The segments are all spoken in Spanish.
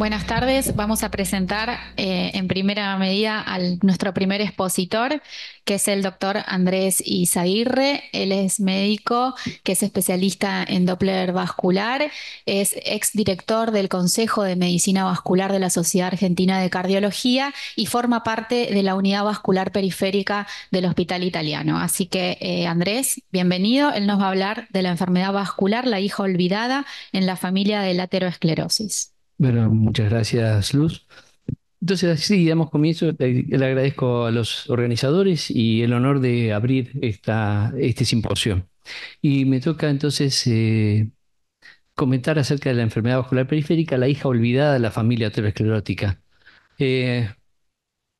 Buenas tardes. Vamos a presentar eh, en primera medida a nuestro primer expositor, que es el doctor Andrés Izaguirre. Él es médico, que es especialista en Doppler vascular, es exdirector del Consejo de Medicina Vascular de la Sociedad Argentina de Cardiología y forma parte de la unidad vascular periférica del Hospital Italiano. Así que, eh, Andrés, bienvenido. Él nos va a hablar de la enfermedad vascular, la hija olvidada en la familia de la ateroesclerosis. Bueno, muchas gracias, Luz. Entonces, así damos comienzo. Le, agradezco a los organizadores y el honor de abrir esta, este simposio. Y me toca entonces eh, comentar acerca de la enfermedad vascular periférica, la hija olvidada de la familia aterosclerótica. Eh,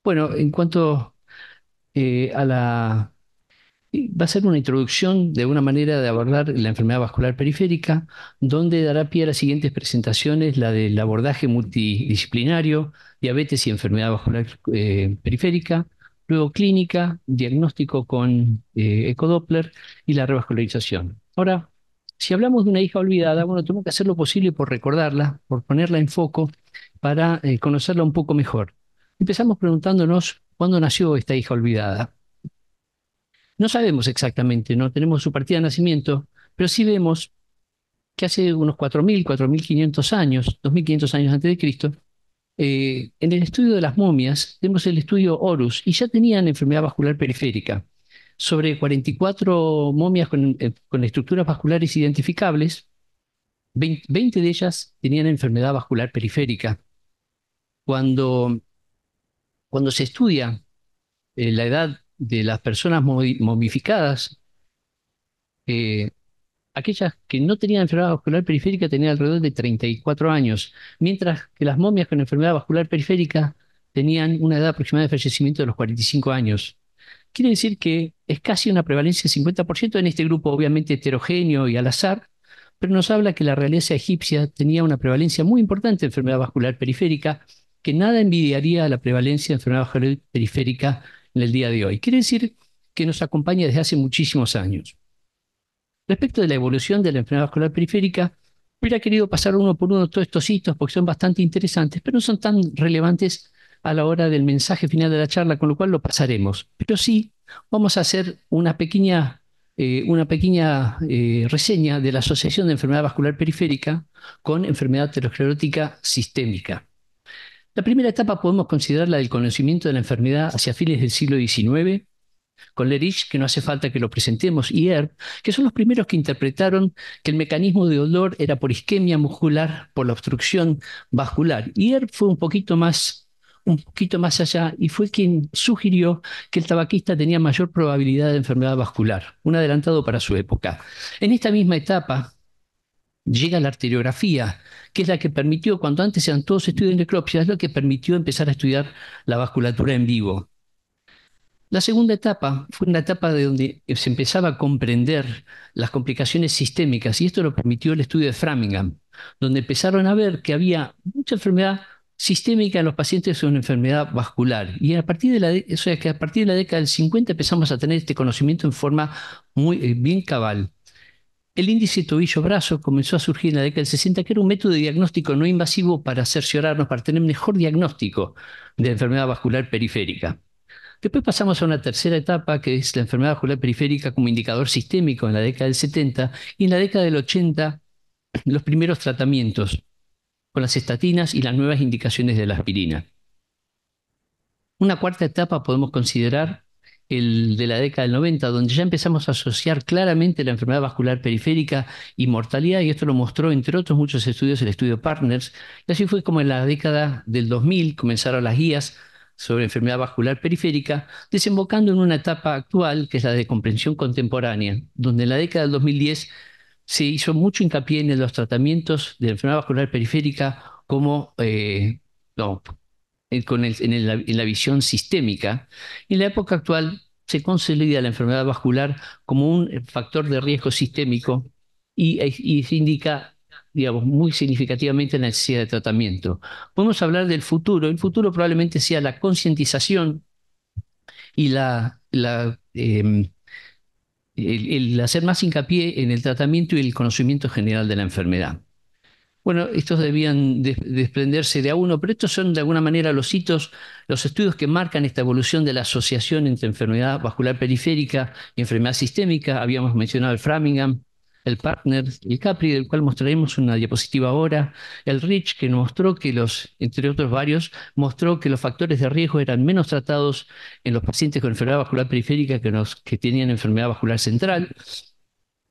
bueno, en cuanto eh, a la Va a ser una introducción de una manera de abordar la enfermedad vascular periférica, donde dará pie a las siguientes presentaciones, la del abordaje multidisciplinario, diabetes y enfermedad vascular eh, periférica, luego clínica, diagnóstico con eh, ecodoppler y la revascularización. Ahora, si hablamos de una hija olvidada, bueno, tenemos que hacer lo posible por recordarla, por ponerla en foco, para eh, conocerla un poco mejor. Empezamos preguntándonos cuándo nació esta hija olvidada. No sabemos exactamente, no tenemos su partida de nacimiento, pero sí vemos que hace unos 4.000, 4.500 años, 2.500 años antes de Cristo, eh, en el estudio de las momias, tenemos el estudio Horus, y ya tenían enfermedad vascular periférica. Sobre 44 momias con, eh, con estructuras vasculares identificables, 20, de ellas tenían enfermedad vascular periférica. Cuando cuando se estudia eh, la edad de las personas momificadas, eh, aquellas que no tenían enfermedad vascular periférica tenían alrededor de 34 años, mientras que las momias con enfermedad vascular periférica tenían una edad aproximada de fallecimiento de los 45 años. Quiere decir que es casi una prevalencia del 50% en este grupo, obviamente heterogéneo y al azar, pero nos habla que la realeza egipcia tenía una prevalencia muy importante de enfermedad vascular periférica, que nada envidiaría la prevalencia de enfermedad vascular periférica en el día de hoy. Quiere decir que nos acompaña desde hace muchísimos años. Respecto de la evolución de la enfermedad vascular periférica, hubiera querido pasar uno por uno todos estos hitos porque son bastante interesantes, pero no son tan relevantes a la hora del mensaje final de la charla, con lo cual lo pasaremos. Pero sí, vamos a hacer una pequeña, eh, una pequeña eh, reseña de la Asociación de Enfermedad Vascular Periférica con enfermedad aterosclerótica sistémica. La primera etapa podemos considerar la del conocimiento de la enfermedad hacia fines del siglo XIX, con Lerich, que no hace falta que lo presentemos, y Erb, que son los primeros que interpretaron que el mecanismo de dolor era por isquemia muscular, por la obstrucción vascular. Y Erb fue un poquito más un poquito más allá y fue quien sugirió que el tabaquista tenía mayor probabilidad de enfermedad vascular, un adelantado para su época. En esta misma etapa, llega la arteriografía, que es la que permitió, cuando antes eran todos estudios de necropsia, es lo que permitió empezar a estudiar la vasculatura en vivo. La segunda etapa fue una etapa de donde se empezaba a comprender las complicaciones sistémicas y esto lo permitió el estudio de Framingham, donde empezaron a ver que había mucha enfermedad sistémica en los pacientes una enfermedad vascular. Y a partir de la, a partir de la década del 50 empezamos a tener este conocimiento en forma muy eh, bien cabal el índice tobillo-brazo comenzó a surgir en la década del 60, que era un método de diagnóstico no invasivo para cerciorarnos, para tener mejor diagnóstico de enfermedad vascular periférica. Después pasamos a una tercera etapa, que es la enfermedad vascular periférica como indicador sistémico en la década del 70 y en la década del 80 los primeros tratamientos con las estatinas y las nuevas indicaciones de la aspirina. Una cuarta etapa podemos considerar el de la década del 90, donde ya empezamos a asociar claramente la enfermedad vascular periférica y mortalidad, y esto lo mostró, entre otros muchos estudios, el estudio Partners, y así fue como en la década del 2000 comenzaron las guías sobre enfermedad vascular periférica, desembocando en una etapa actual, que es la de comprensión contemporánea, donde en la década del 2010 se hizo mucho hincapié en los tratamientos de enfermedad vascular periférica como eh, en, la visión sistémica. en la época actual se consolida la enfermedad vascular como un eh, factor de riesgo sistémico eh, y, se indica, digamos, muy significativamente la necesidad de tratamiento. Podemos hablar del futuro. El futuro probablemente sea la concientización y la, em, el hacer más hincapié en el tratamiento y el conocimiento general de la enfermedad. Bueno, estos debían desprenderse de a uno, pero estos son de alguna manera los hitos, los estudios que marcan esta evolución de la asociación entre enfermedad vascular periférica y enfermedad sistémica. Habíamos mencionado el Framingham, el Partner, el Capri, del cual mostraremos una diapositiva ahora, el Rich, que mostró que los, entre otros varios, mostró que los factores de riesgo eran menos tratados en los pacientes con enfermedad vascular periférica que los que tenían enfermedad vascular central.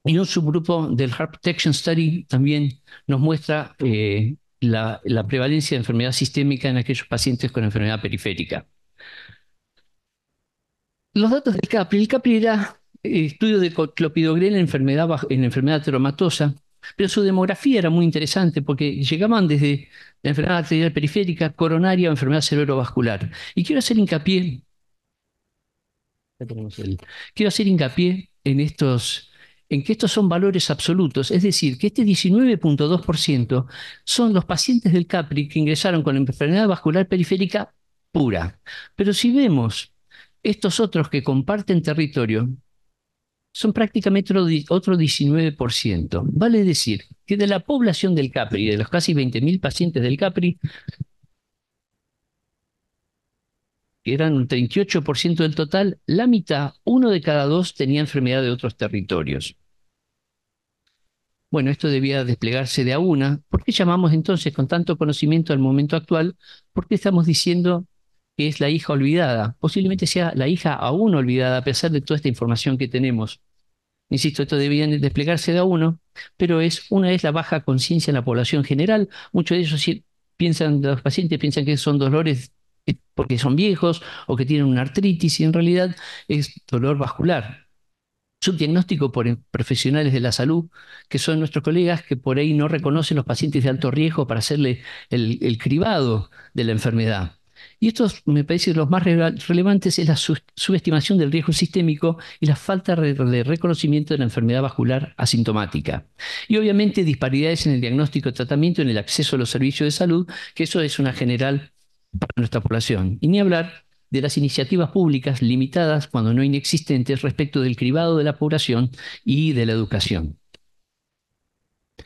Y un subgrupo del Heart Protection Study también nos muestra eh, la, prevalencia de enfermedad sistémica en aquellos pacientes con enfermedad periférica. Los datos del CAPRI. El CAPRI era eh, estudio de clopidogrel en enfermedad, en enfermedad teromatosa, pero su demografía era muy interesante porque llegaban desde enfermedad arterial periférica, coronaria o enfermedad cerebrovascular. Y quiero hacer hincapié, quiero hacer hincapié en estos en que estos son valores absolutos, es decir, que este 19.2% son los pacientes del CAPRI que ingresaron con enfermedad vascular periférica pura. Pero si vemos estos otros que comparten territorio, son prácticamente otro 19%. Vale decir que de la población del CAPRI, de los casi 20.000 pacientes del CAPRI, que eran un 38% del total, la mitad, uno de cada dos, tenía enfermedad de otros territorios. Bueno, esto debía desplegarse de a una. ¿Por qué llamamos entonces con tanto conocimiento al momento actual? ¿Por qué estamos diciendo que es la hija olvidada? Posiblemente sea la hija aún olvidada a pesar de toda esta información que tenemos. Insisto, esto debía desplegarse de a uno, pero es una es la baja conciencia en la población general. Muchos de ellos piensan, los pacientes piensan que son dolores eh, porque son viejos o que tienen una artritis y en realidad es dolor vascular subdiagnóstico por em, profesionales de la salud, que son nuestros colegas que por ahí no reconocen los pacientes de alto riesgo para hacerle el, cribado de la enfermedad. Y esto me parece, los más relevantes es la subestimación del riesgo sistémico y la falta de, reconocimiento de la enfermedad vascular asintomática. Y obviamente disparidades en el diagnóstico, tratamiento, en el acceso a los servicios de salud, que eso es una general para nuestra población. Y ni hablar de las iniciativas públicas limitadas, cuando no inexistentes, respecto del cribado de la población y de la educación.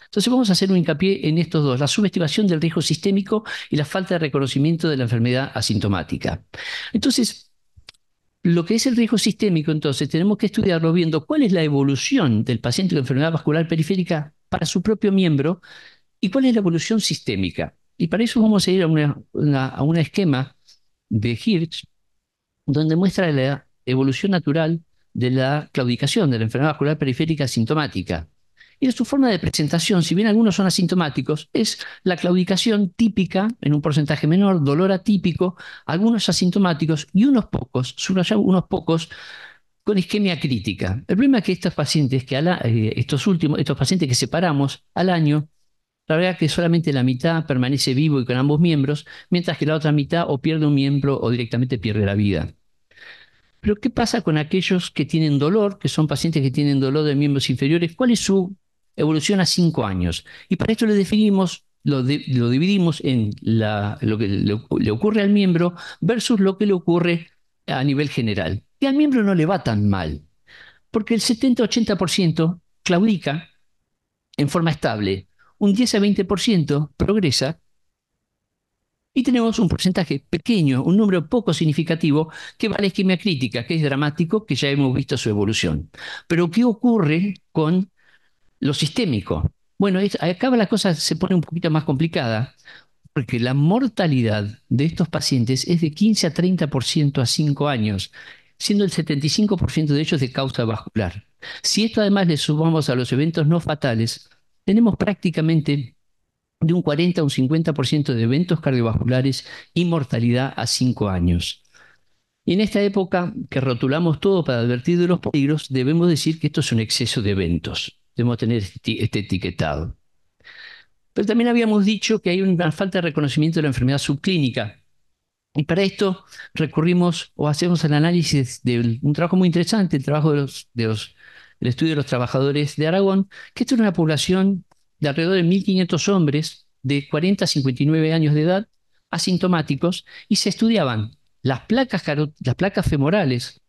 Entonces vamos a hacer un hincapié en estos dos, la subestimación del riesgo sistémico y la falta de reconocimiento de la enfermedad asintomática. Entonces, lo que es el riesgo sistémico, entonces, tenemos que estudiarlo viendo cuál es la evolución del paciente con enfermedad vascular periférica para su propio miembro y cuál es la evolución sistémica. Y para eso vamos a ir a, a un esquema de Hirsch donde muestra la evolución natural de la claudicación, de la enfermedad vascular periférica asintomática. Y su forma de presentación, si bien algunos son asintomáticos, es la claudicación típica, en un porcentaje menor, dolor atípico, algunos asintomáticos y unos pocos, unos pocos, con isquemia crítica. El problema es que estos pacientes, que eh, estos últimos, estos pacientes que separamos al año, la verdad es que solamente la mitad permanece vivo y con ambos miembros, mientras que la otra mitad o pierde un miembro o directamente pierde la vida. Pero ¿qué pasa con aquellos que tienen dolor, que son pacientes que tienen dolor de miembros inferiores? ¿Cuál es su evolución a cinco años? Y para esto le definimos, lo, dividimos en lo que le, le ocurre al miembro versus lo que le ocurre a nivel general. Y al miembro no le va tan mal, porque el 70-80% claudica en forma estable, un 10 a 20% progresa y tenemos un porcentaje pequeño, un número poco significativo, que va a la isquemia crítica, que es dramático, que ya hemos visto su evolución. Pero, ¿qué ocurre con lo sistémico? Bueno, acá la cosa se pone un poquito más complicada, porque la mortalidad de estos pacientes es de 15 a 30% a 5 años, siendo el 75% de ellos de causa vascular. Si esto además le sumamos a los eventos no fatales, tenemos prácticamente de un 40 a un 50% de eventos cardiovasculares y mortalidad a 5 años. Y en esta época que rotulamos todo para advertir de los peligros, debemos decir que esto es un exceso de eventos. Debemos tener este, este etiquetado. Pero también habíamos dicho que hay una falta de reconocimiento de la enfermedad subclínica. Y para esto recurrimos o hacemos el análisis de un trabajo muy interesante, el trabajo de los, de los el estudio de los trabajadores de Aragón, que esto era una población de alrededor de 1.500 hombres de 40 a 59 años de edad, asintomáticos, y se estudiaban las placas, las placas femorales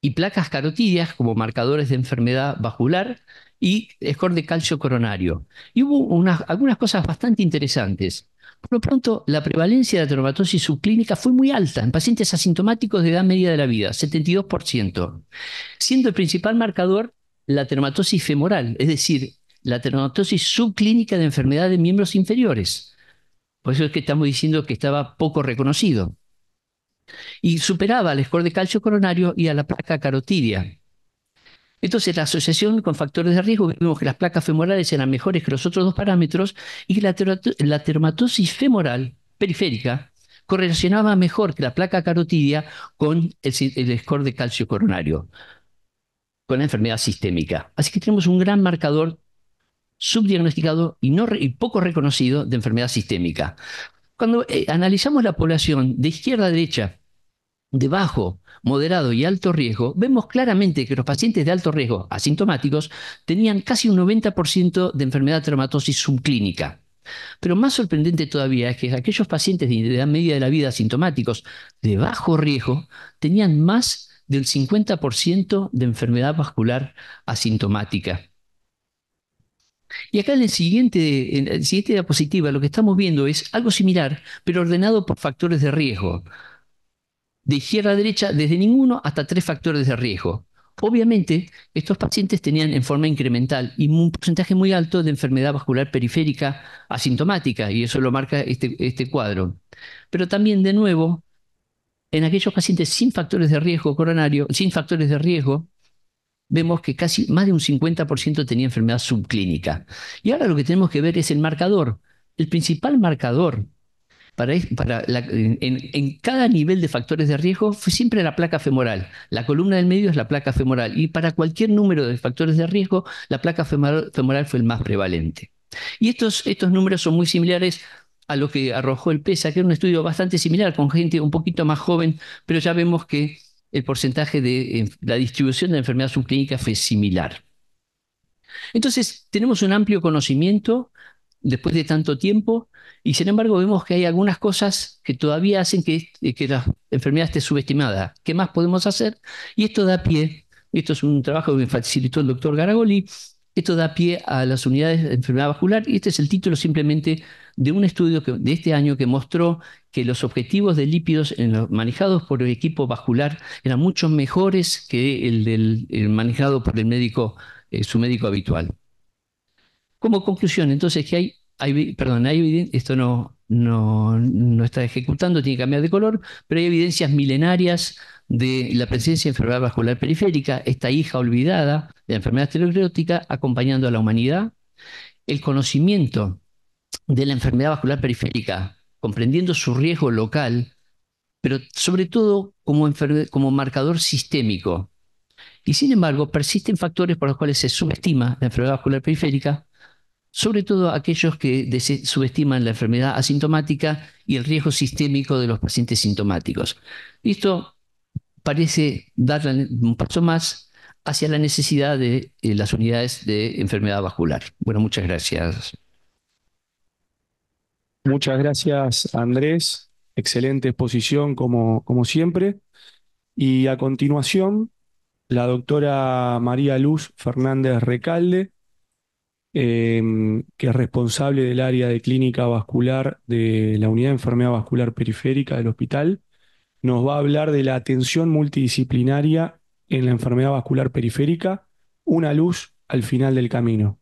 y placas carotidias como marcadores de enfermedad vascular y score de calcio coronario. Y hubo algunas cosas bastante interesantes. Por lo pronto, la prevalencia de la ateromatosis subclínica fue muy alta en pacientes asintomáticos de edad media de la vida, 72%, siendo el principal marcador la ateromatosis femoral, es decir, la ateromatosis subclínica de enfermedad de miembros inferiores. Por eso es que estamos diciendo que estaba poco reconocido. Y superaba al score de calcio coronario y a la placa carotidia. Entonces, la asociación con factores de riesgo, vimos que las placas femorales eran mejores que los otros dos parámetros y que la, termatosis femoral periférica correlacionaba mejor que la placa carotidia con el, score de calcio coronario, con la enfermedad sistémica. Así que tenemos un gran marcador subdiagnosticado y, poco reconocido de enfermedad sistémica. Cuando eh, analizamos la población de izquierda a derecha, de bajo, moderado y alto riesgo, vemos claramente que los pacientes de alto riesgo asintomáticos tenían casi un 90% de enfermedad de subclínica. Pero más sorprendente todavía es que aquellos pacientes de edad media de la vida asintomáticos de bajo riesgo tenían más del 50% de enfermedad vascular asintomática. Y acá en, el en la siguiente diapositiva lo que estamos viendo es algo similar, pero ordenado por factores de riesgo de izquierda a derecha desde ninguno hasta tres factores de riesgo. Obviamente, estos pacientes tenían en forma incremental y un porcentaje muy alto de enfermedad vascular periférica asintomática, y eso lo marca este, este cuadro. Pero también, de nuevo, en aquellos pacientes sin factores de riesgo coronario, sin factores de riesgo, vemos que casi más de un 50% tenía enfermedad subclínica. Y ahora lo que tenemos que ver es el marcador. El principal marcador en, cada nivel de factores de riesgo fue siempre la placa femoral. La columna del medio es la placa femoral y para cualquier número de factores de riesgo, la placa femoral, fue el más prevalente. Y estos, estos números son muy similares a lo que arrojó el PESA, que era un estudio bastante similar con gente un poquito más joven, pero ya vemos que el porcentaje de eh, la distribución de la enfermedad subclínica fue similar. Entonces, tenemos un amplio conocimiento después de tanto tiempo y sin embargo vemos que hay algunas cosas que todavía hacen que, eh, la enfermedad esté subestimada. ¿Qué más podemos hacer? Y esto da pie, esto es un trabajo que me facilitó el doctor Garagoli, esto da pie a las unidades de enfermedad vascular y este es el título simplemente de un estudio de este año que mostró que los objetivos de lípidos manejados por el equipo vascular eran mucho mejores que el, del, manejado por el médico, eh, su médico habitual. Como conclusión, entonces, que hay, perdón, esto no, no, está ejecutando, tiene que cambiar de color, pero hay evidencias milenarias de la presencia de enfermedad vascular periférica, esta hija olvidada de la enfermedad esclerótica acompañando a la humanidad, el conocimiento de la enfermedad vascular periférica, comprendiendo su riesgo local, pero sobre todo como, como marcador sistémico. Y sin embargo, persisten factores por los cuales se subestima la enfermedad vascular periférica, sobre todo aquellos que subestiman la enfermedad asintomática y el riesgo sistémico de los pacientes sintomáticos. Esto parece dar un paso más hacia la necesidad de eh, las unidades de enfermedad vascular. Bueno, muchas gracias. Muchas gracias, Andrés. Excelente exposición, como, como siempre. Y a continuación, la doctora María Luz Fernández Recalde Em, que es responsable del área de clínica vascular de la Unidad de Enfermedad Vascular Periférica del hospital, nos va a hablar de la atención multidisciplinaria en la enfermedad vascular periférica, una luz al final del camino.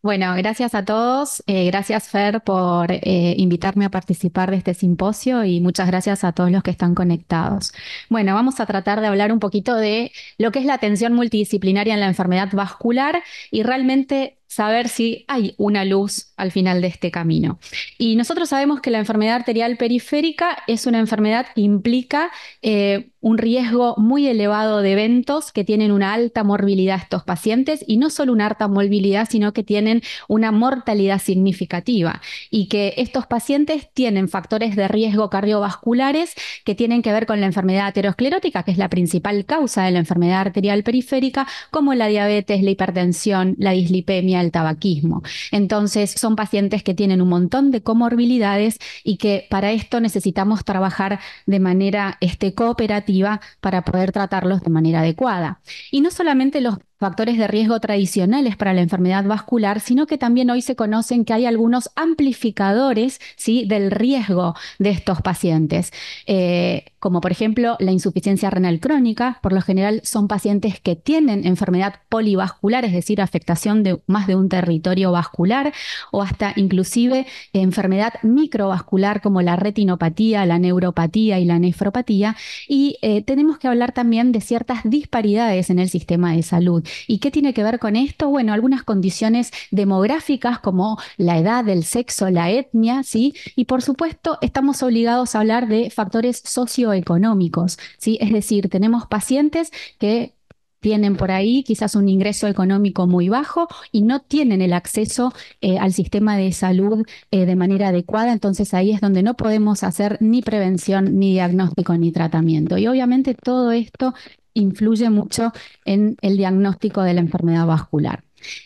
Bueno, gracias a todos. Eh, gracias, Fer, por eh, invitarme a participar de este simposio y muchas gracias a todos los que están conectados. Bueno, vamos a tratar de hablar un poquito de lo que es la atención multidisciplinaria en la enfermedad vascular y realmente saber si hay una luz al final de este camino. Y nosotros sabemos que la enfermedad arterial periférica es una enfermedad que implica eh, un riesgo muy elevado de eventos que tienen una alta morbilidad estos pacientes y no solo una alta morbilidad, sino que tienen una mortalidad significativa y que estos pacientes tienen factores de riesgo cardiovasculares que tienen que ver con la enfermedad aterosclerótica, que es la principal causa de la enfermedad arterial periférica, como la diabetes, la hipertensión, la dislipemia, tabaquismo. Entonces, son pacientes que tienen un montón de comorbilidades y que para esto necesitamos trabajar de manera este, cooperativa para poder tratarlos de manera adecuada. Y no solamente los factores de riesgo tradicionales para la enfermedad vascular, sino que también hoy se conocen que hay algunos amplificadores ¿sí? del riesgo de estos pacientes, eh, como por ejemplo la insuficiencia renal crónica, por lo general son pacientes que tienen enfermedad polivascular, es decir, afectación de más de un territorio vascular, o hasta inclusive enfermedad microvascular como la retinopatía, la neuropatía y la nefropatía, y eh, tenemos que hablar también de ciertas disparidades en el sistema de salud. ¿Y qué tiene que ver con esto? Bueno, algunas condiciones demográficas como la edad, el sexo, la etnia, ¿sí? Y por supuesto, estamos obligados a hablar de factores socioeconómicos, ¿sí? Es decir, tenemos pacientes que tienen por ahí quizás un ingreso económico muy bajo y no tienen el acceso eh, al sistema de salud eh, de manera adecuada. Entonces ahí es donde no podemos hacer ni prevención, ni diagnóstico, ni tratamiento. Y obviamente todo esto influye mucho en el diagnóstico de la enfermedad vascular.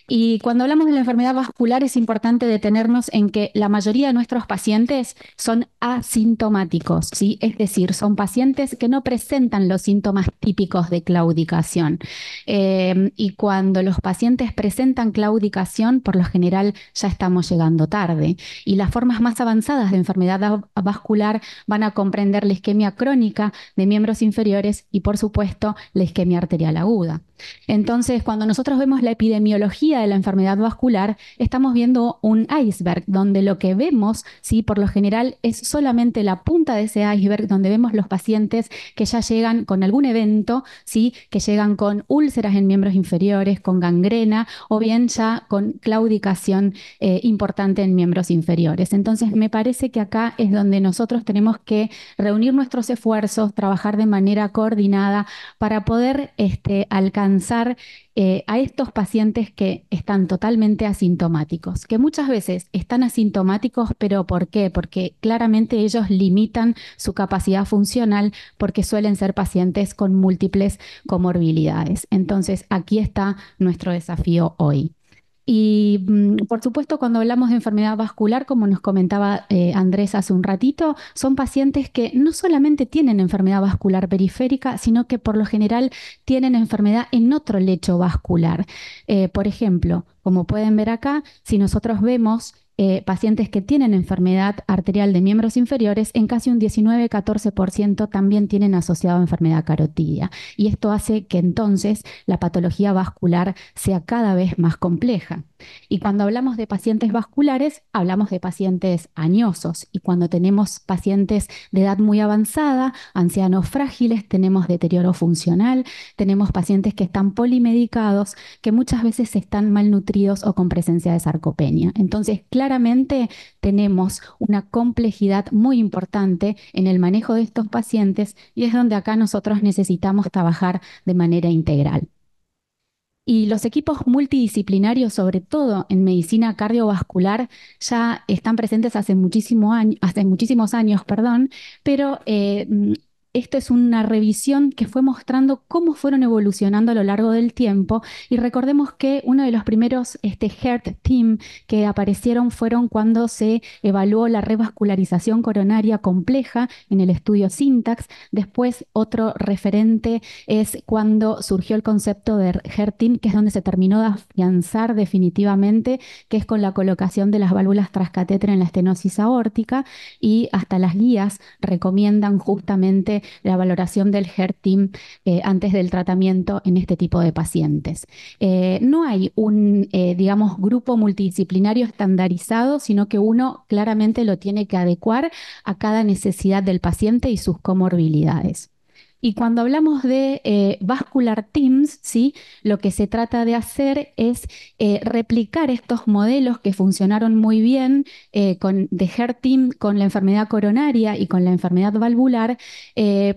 Y cuando hablamos de la enfermedad vascular es importante detenernos en que la mayoría de nuestros pacientes son asintomáticos, ¿sí? es decir, son pacientes que no presentan los síntomas típicos de claudicación. Em, y cuando los pacientes presentan claudicación, por lo general ya estamos llegando tarde. Y las formas más avanzadas de enfermedad vascular van a comprender la isquemia crónica de miembros inferiores y, por supuesto, la isquemia arterial aguda. Entonces, cuando nosotros vemos la epidemiología de la enfermedad vascular, estamos viendo un iceberg, donde lo que vemos, ¿sí? por lo general, es solamente la punta de ese iceberg, donde vemos los pacientes que ya llegan con algún evento, ¿sí? que llegan con úlceras en miembros inferiores, con gangrena o bien ya con claudicación eh, importante en miembros inferiores. Entonces, me parece que acá es donde nosotros tenemos que reunir nuestros esfuerzos, trabajar de manera coordinada para poder este, alcanzar eh, a estos pacientes que están totalmente asintomáticos, que muchas veces están asintomáticos, pero ¿por qué? Porque claramente ellos limitan su capacidad funcional porque suelen ser pacientes con múltiples comorbilidades. Entonces, aquí está nuestro desafío hoy. Y mm, por supuesto, cuando hablamos de enfermedad vascular, como nos comentaba eh, Andrés hace un ratito, son pacientes que no solamente tienen enfermedad vascular periférica, sino que por lo general tienen enfermedad en otro lecho vascular. Eh, por ejemplo, como pueden ver acá, si nosotros vemos eh, pacientes que tienen enfermedad arterial de miembros inferiores, en casi un 19-14% también tienen asociado enfermedad carotidia. Y esto hace que entonces la patología vascular sea cada vez más compleja. Y cuando hablamos de pacientes vasculares, hablamos de pacientes añosos. Y cuando tenemos pacientes de edad muy avanzada, ancianos frágiles, tenemos deterioro funcional, tenemos pacientes que están polimedicados, que muchas veces están malnutridos o con presencia de sarcopenia. Entonces, claramente tenemos una complejidad muy importante en el manejo de estos pacientes y es donde acá nosotros necesitamos trabajar de manera integral. Y los equipos multidisciplinarios, sobre todo en medicina cardiovascular, ya están presentes hace, muchísimos años, perdón, pero eh, esto es una revisión que fue mostrando cómo fueron evolucionando a lo largo del tiempo y recordemos que uno de los primeros este, HERT team que aparecieron fueron cuando se evaluó la revascularización coronaria compleja en el estudio Syntax. Después otro referente es cuando surgió el concepto de HERT team, que es donde se terminó de afianzar definitivamente, que es con la colocación de las válvulas trascatéter en la estenosis aórtica y hasta las guías recomiendan justamente la valoración del her eh, antes del tratamiento en este tipo de pacientes. Eh, no hay un, eh, digamos, grupo multidisciplinario estandarizado, sino que uno claramente lo tiene que adecuar a cada necesidad del paciente y sus comorbilidades. Y cuando hablamos de eh, vascular teams, ¿sí? lo que se trata de hacer es eh, replicar estos modelos que funcionaron muy bien eh, con de Her Team, con la enfermedad coronaria y con la enfermedad valvular,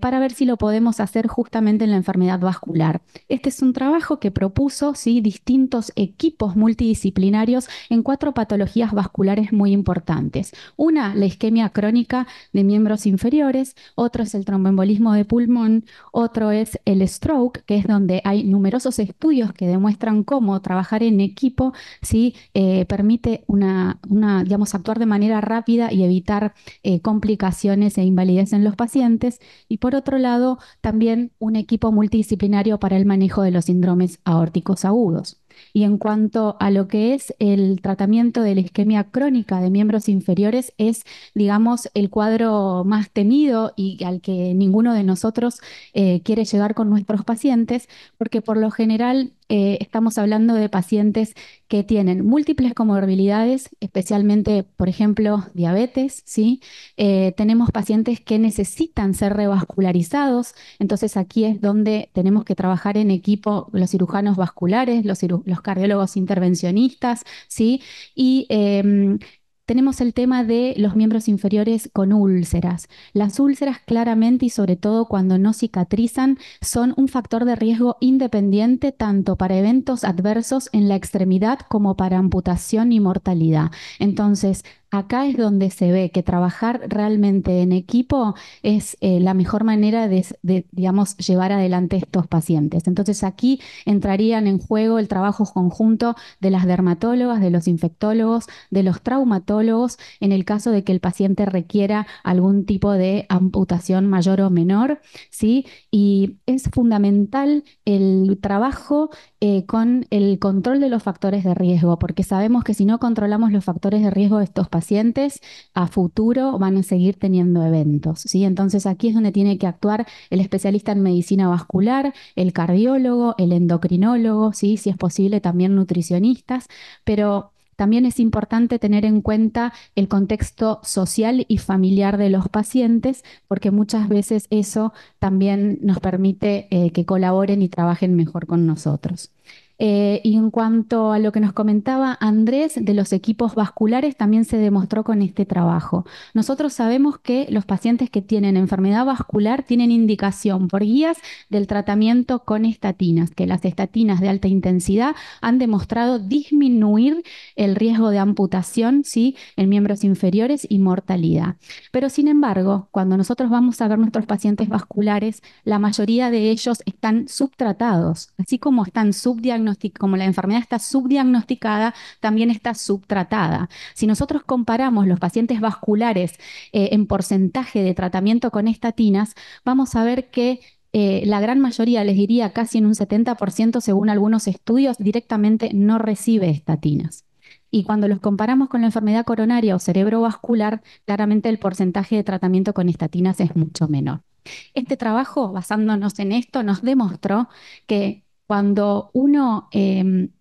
para ver si lo podemos hacer justamente en la enfermedad vascular. Este es un trabajo que propuso ¿sí? distintos equipos multidisciplinarios en cuatro patologías vasculares muy importantes. Una, la isquemia crónica de miembros inferiores, otro es el tromboembolismo de pulmón, otro es el stroke, que es donde hay numerosos estudios que demuestran cómo trabajar en equipo ¿sí? Eh, permite una, una, digamos, actuar de manera rápida y evitar eh, complicaciones e invalidez en los pacientes. Y por otro lado, también un equipo multidisciplinario para el manejo de los síndromes aórticos agudos. Y en cuanto a lo que es el tratamiento de la isquemia crónica de miembros inferiores, es, digamos, el cuadro más temido y al que ninguno de nosotros eh, quiere llegar con nuestros pacientes, porque por lo general eh, estamos hablando de pacientes que tienen múltiples comorbilidades, especialmente, por ejemplo, diabetes, ¿sí? Eh, tenemos pacientes que necesitan ser revascularizados, entonces aquí es donde tenemos que trabajar en equipo los cirujanos vasculares, los, los cardiólogos intervencionistas, ¿sí? Y em, tenemos el tema de los miembros inferiores con úlceras. Las úlceras claramente y sobre todo cuando no cicatrizan son un factor de riesgo independiente tanto para eventos adversos en la extremidad como para amputación y mortalidad. Entonces, Acá es donde se ve que trabajar realmente en equipo es eh, la mejor manera de, digamos, llevar adelante estos pacientes. Entonces aquí entrarían en juego el trabajo conjunto de las dermatólogas, de los infectólogos, de los traumatólogos, en el caso de que el paciente requiera algún tipo de amputación mayor o menor, ¿sí? Y es fundamental el trabajo eh, con el control de los factores de riesgo, porque sabemos que si no controlamos los factores de riesgo de estos pacientes, a futuro van a seguir teniendo eventos. ¿sí? Entonces aquí es donde tiene que actuar el especialista en medicina vascular, el cardiólogo, el endocrinólogo, ¿sí? si es posible también nutricionistas, pero también es importante tener en cuenta el contexto social y familiar de los pacientes, porque muchas veces eso también nos permite eh, que colaboren y trabajen mejor con nosotros. Eh, y en cuanto a lo que nos comentaba Andrés de los equipos vasculares, también se demostró con este trabajo. Nosotros sabemos que los pacientes que tienen enfermedad vascular tienen indicación por guías del tratamiento con estatinas, que las estatinas de alta intensidad han demostrado disminuir el riesgo de amputación ¿sí? en miembros inferiores y mortalidad. Pero sin embargo, cuando nosotros vamos a ver nuestros pacientes vasculares, la mayoría de ellos están subtratados, así como están subdiagnosticados como la enfermedad está subdiagnosticada, también está subtratada. Si nosotros comparamos los pacientes vasculares eh, en porcentaje de tratamiento con estatinas, vamos a ver que eh, la gran mayoría, les diría casi en un 70%, según algunos estudios, directamente no recibe estatinas. Y cuando los comparamos con la enfermedad coronaria o cerebrovascular, claramente el porcentaje de tratamiento con estatinas es mucho menor. Este trabajo, basándonos en esto, nos demostró que cuando uno em,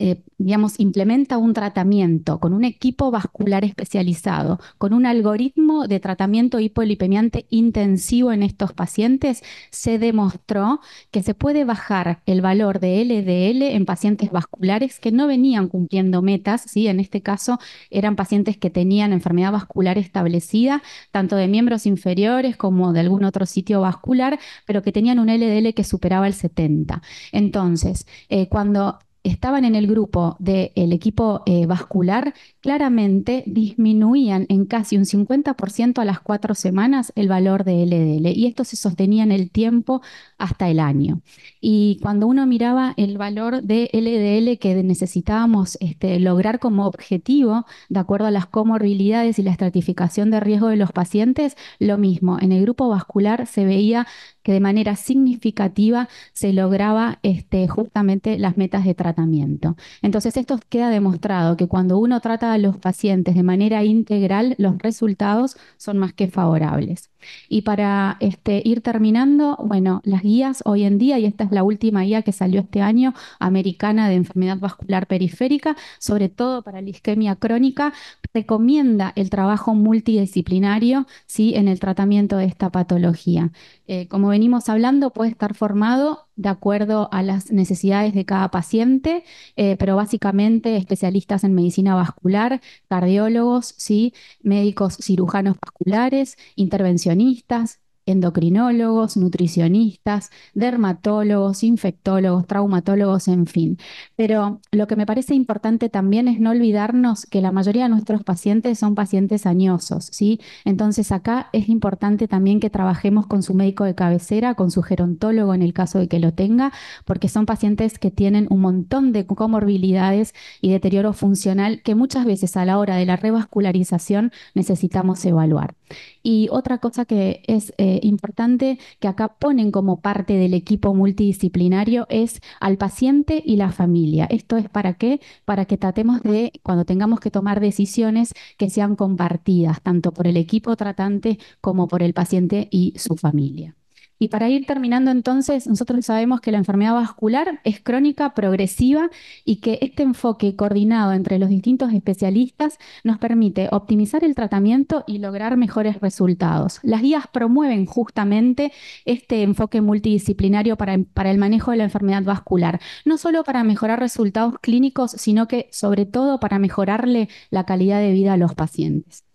eh, digamos, implementa un tratamiento con un equipo vascular especializado, con un algoritmo de tratamiento hipolipemiante intensivo en estos pacientes, se demostró que se puede bajar el valor de LDL en pacientes vasculares que no venían cumpliendo metas, en este caso eran pacientes que tenían enfermedad vascular establecida, tanto de miembros inferiores como de algún otro sitio vascular, pero que tenían un LDL que superaba el 70. Entonces, eh, cuando estaban en el grupo del equipo eh, vascular claramente disminuían en casi un 50% a las cuatro semanas el valor de LDL y esto se sostenía en el tiempo hasta el año. Y cuando uno miraba el valor de LDL que necesitábamos este, lograr como objetivo, de acuerdo a las comorbilidades y la estratificación de riesgo de los pacientes, lo mismo, en el grupo vascular se veía que de manera significativa se lograba este, justamente las metas de tratamiento. Entonces, esto queda demostrado que cuando uno trata a los pacientes de manera integral, los resultados son más que favorables. Y para este, ir terminando, bueno, las guías hoy en día, y esta es la última guía que salió este año, americana de enfermedad vascular periférica, sobre todo para la isquemia crónica, recomienda el trabajo multidisciplinario ¿sí? en el tratamiento de esta patología. Eh, como venimos hablando, puede estar formado de acuerdo a las necesidades de cada paciente, eh, pero básicamente especialistas en medicina vascular, cardiólogos, ¿sí? médicos cirujanos vasculares, intervencionistas, endocrinólogos, nutricionistas, dermatólogos, infectólogos, traumatólogos, en fin. Pero lo que me parece importante también es no olvidarnos que la mayoría de nuestros pacientes son pacientes añosos, ¿sí? Entonces acá es importante también que trabajemos con su médico de cabecera, con su gerontólogo en el caso de que lo tenga, porque son pacientes que tienen un montón de comorbilidades y deterioro funcional que muchas veces a la hora de la revascularización necesitamos evaluar. Y otra cosa que es eh, eh, importante que acá ponen como parte del equipo multidisciplinario es al paciente y la familia. ¿Esto es para qué? Para que tratemos de, cuando tengamos que tomar decisiones, que sean compartidas, tanto por el equipo tratante como por el paciente y su familia. Y para ir terminando entonces, nosotros sabemos que la enfermedad vascular es crónica, progresiva y que este enfoque coordinado entre los distintos especialistas nos permite optimizar el tratamiento y lograr mejores resultados. Las guías promueven justamente este enfoque multidisciplinario para, el manejo de la enfermedad vascular, no solo para mejorar resultados clínicos, sino que sobre todo para mejorarle la calidad de vida a los pacientes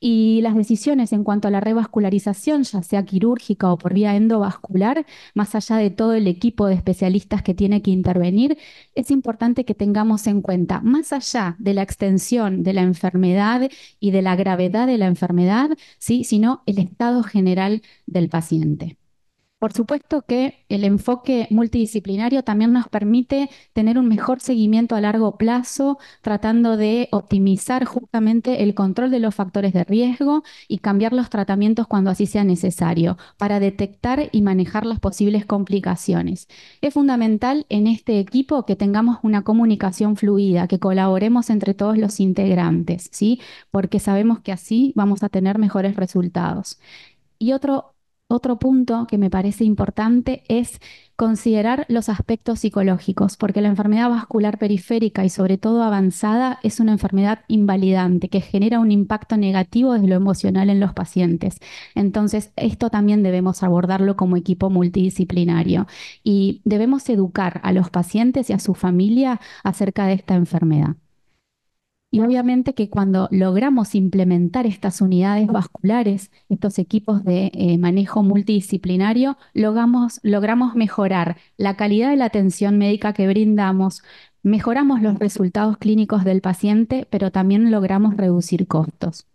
y las decisiones en cuanto a la revascularización, ya sea quirúrgica o por vía endovascular, más allá de todo el equipo de especialistas que tiene que intervenir, es importante que tengamos en cuenta, más allá de la extensión de la enfermedad y de la gravedad de la enfermedad, ¿sí? sino el estado general del paciente. Por supuesto que el enfoque multidisciplinario también nos permite tener un mejor seguimiento a largo plazo, tratando de optimizar justamente el control de los factores de riesgo y cambiar los tratamientos cuando así sea necesario, para detectar y manejar las posibles complicaciones. Es fundamental en este equipo que tengamos una comunicación fluida, que colaboremos entre todos los integrantes, ¿sí? porque sabemos que así vamos a tener mejores resultados. Y otro otro punto que me parece importante es considerar los aspectos psicológicos, porque la enfermedad vascular periférica y sobre todo avanzada es una enfermedad invalidante que genera un impacto negativo desde lo emocional en los pacientes. Entonces, esto también debemos abordarlo como equipo multidisciplinario y debemos educar a los pacientes y a su familia acerca de esta enfermedad. Y obviamente que cuando logramos implementar estas unidades vasculares, estos equipos de eh, manejo multidisciplinario, logramos mejorar la calidad de la atención médica que brindamos, mejoramos los resultados clínicos del paciente, pero también logramos reducir costos.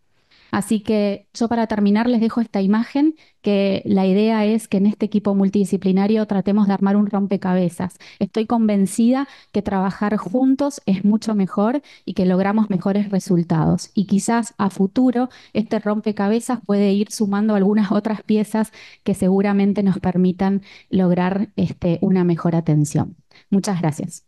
Así que yo para terminar les dejo esta imagen que la idea es que en este equipo multidisciplinario tratemos de armar un rompecabezas. Estoy convencida que trabajar juntos es mucho mejor y que logramos mejores resultados. Y quizás a futuro este rompecabezas puede ir sumando algunas otras piezas que seguramente nos permitan lograr este, una mejor atención. Muchas gracias.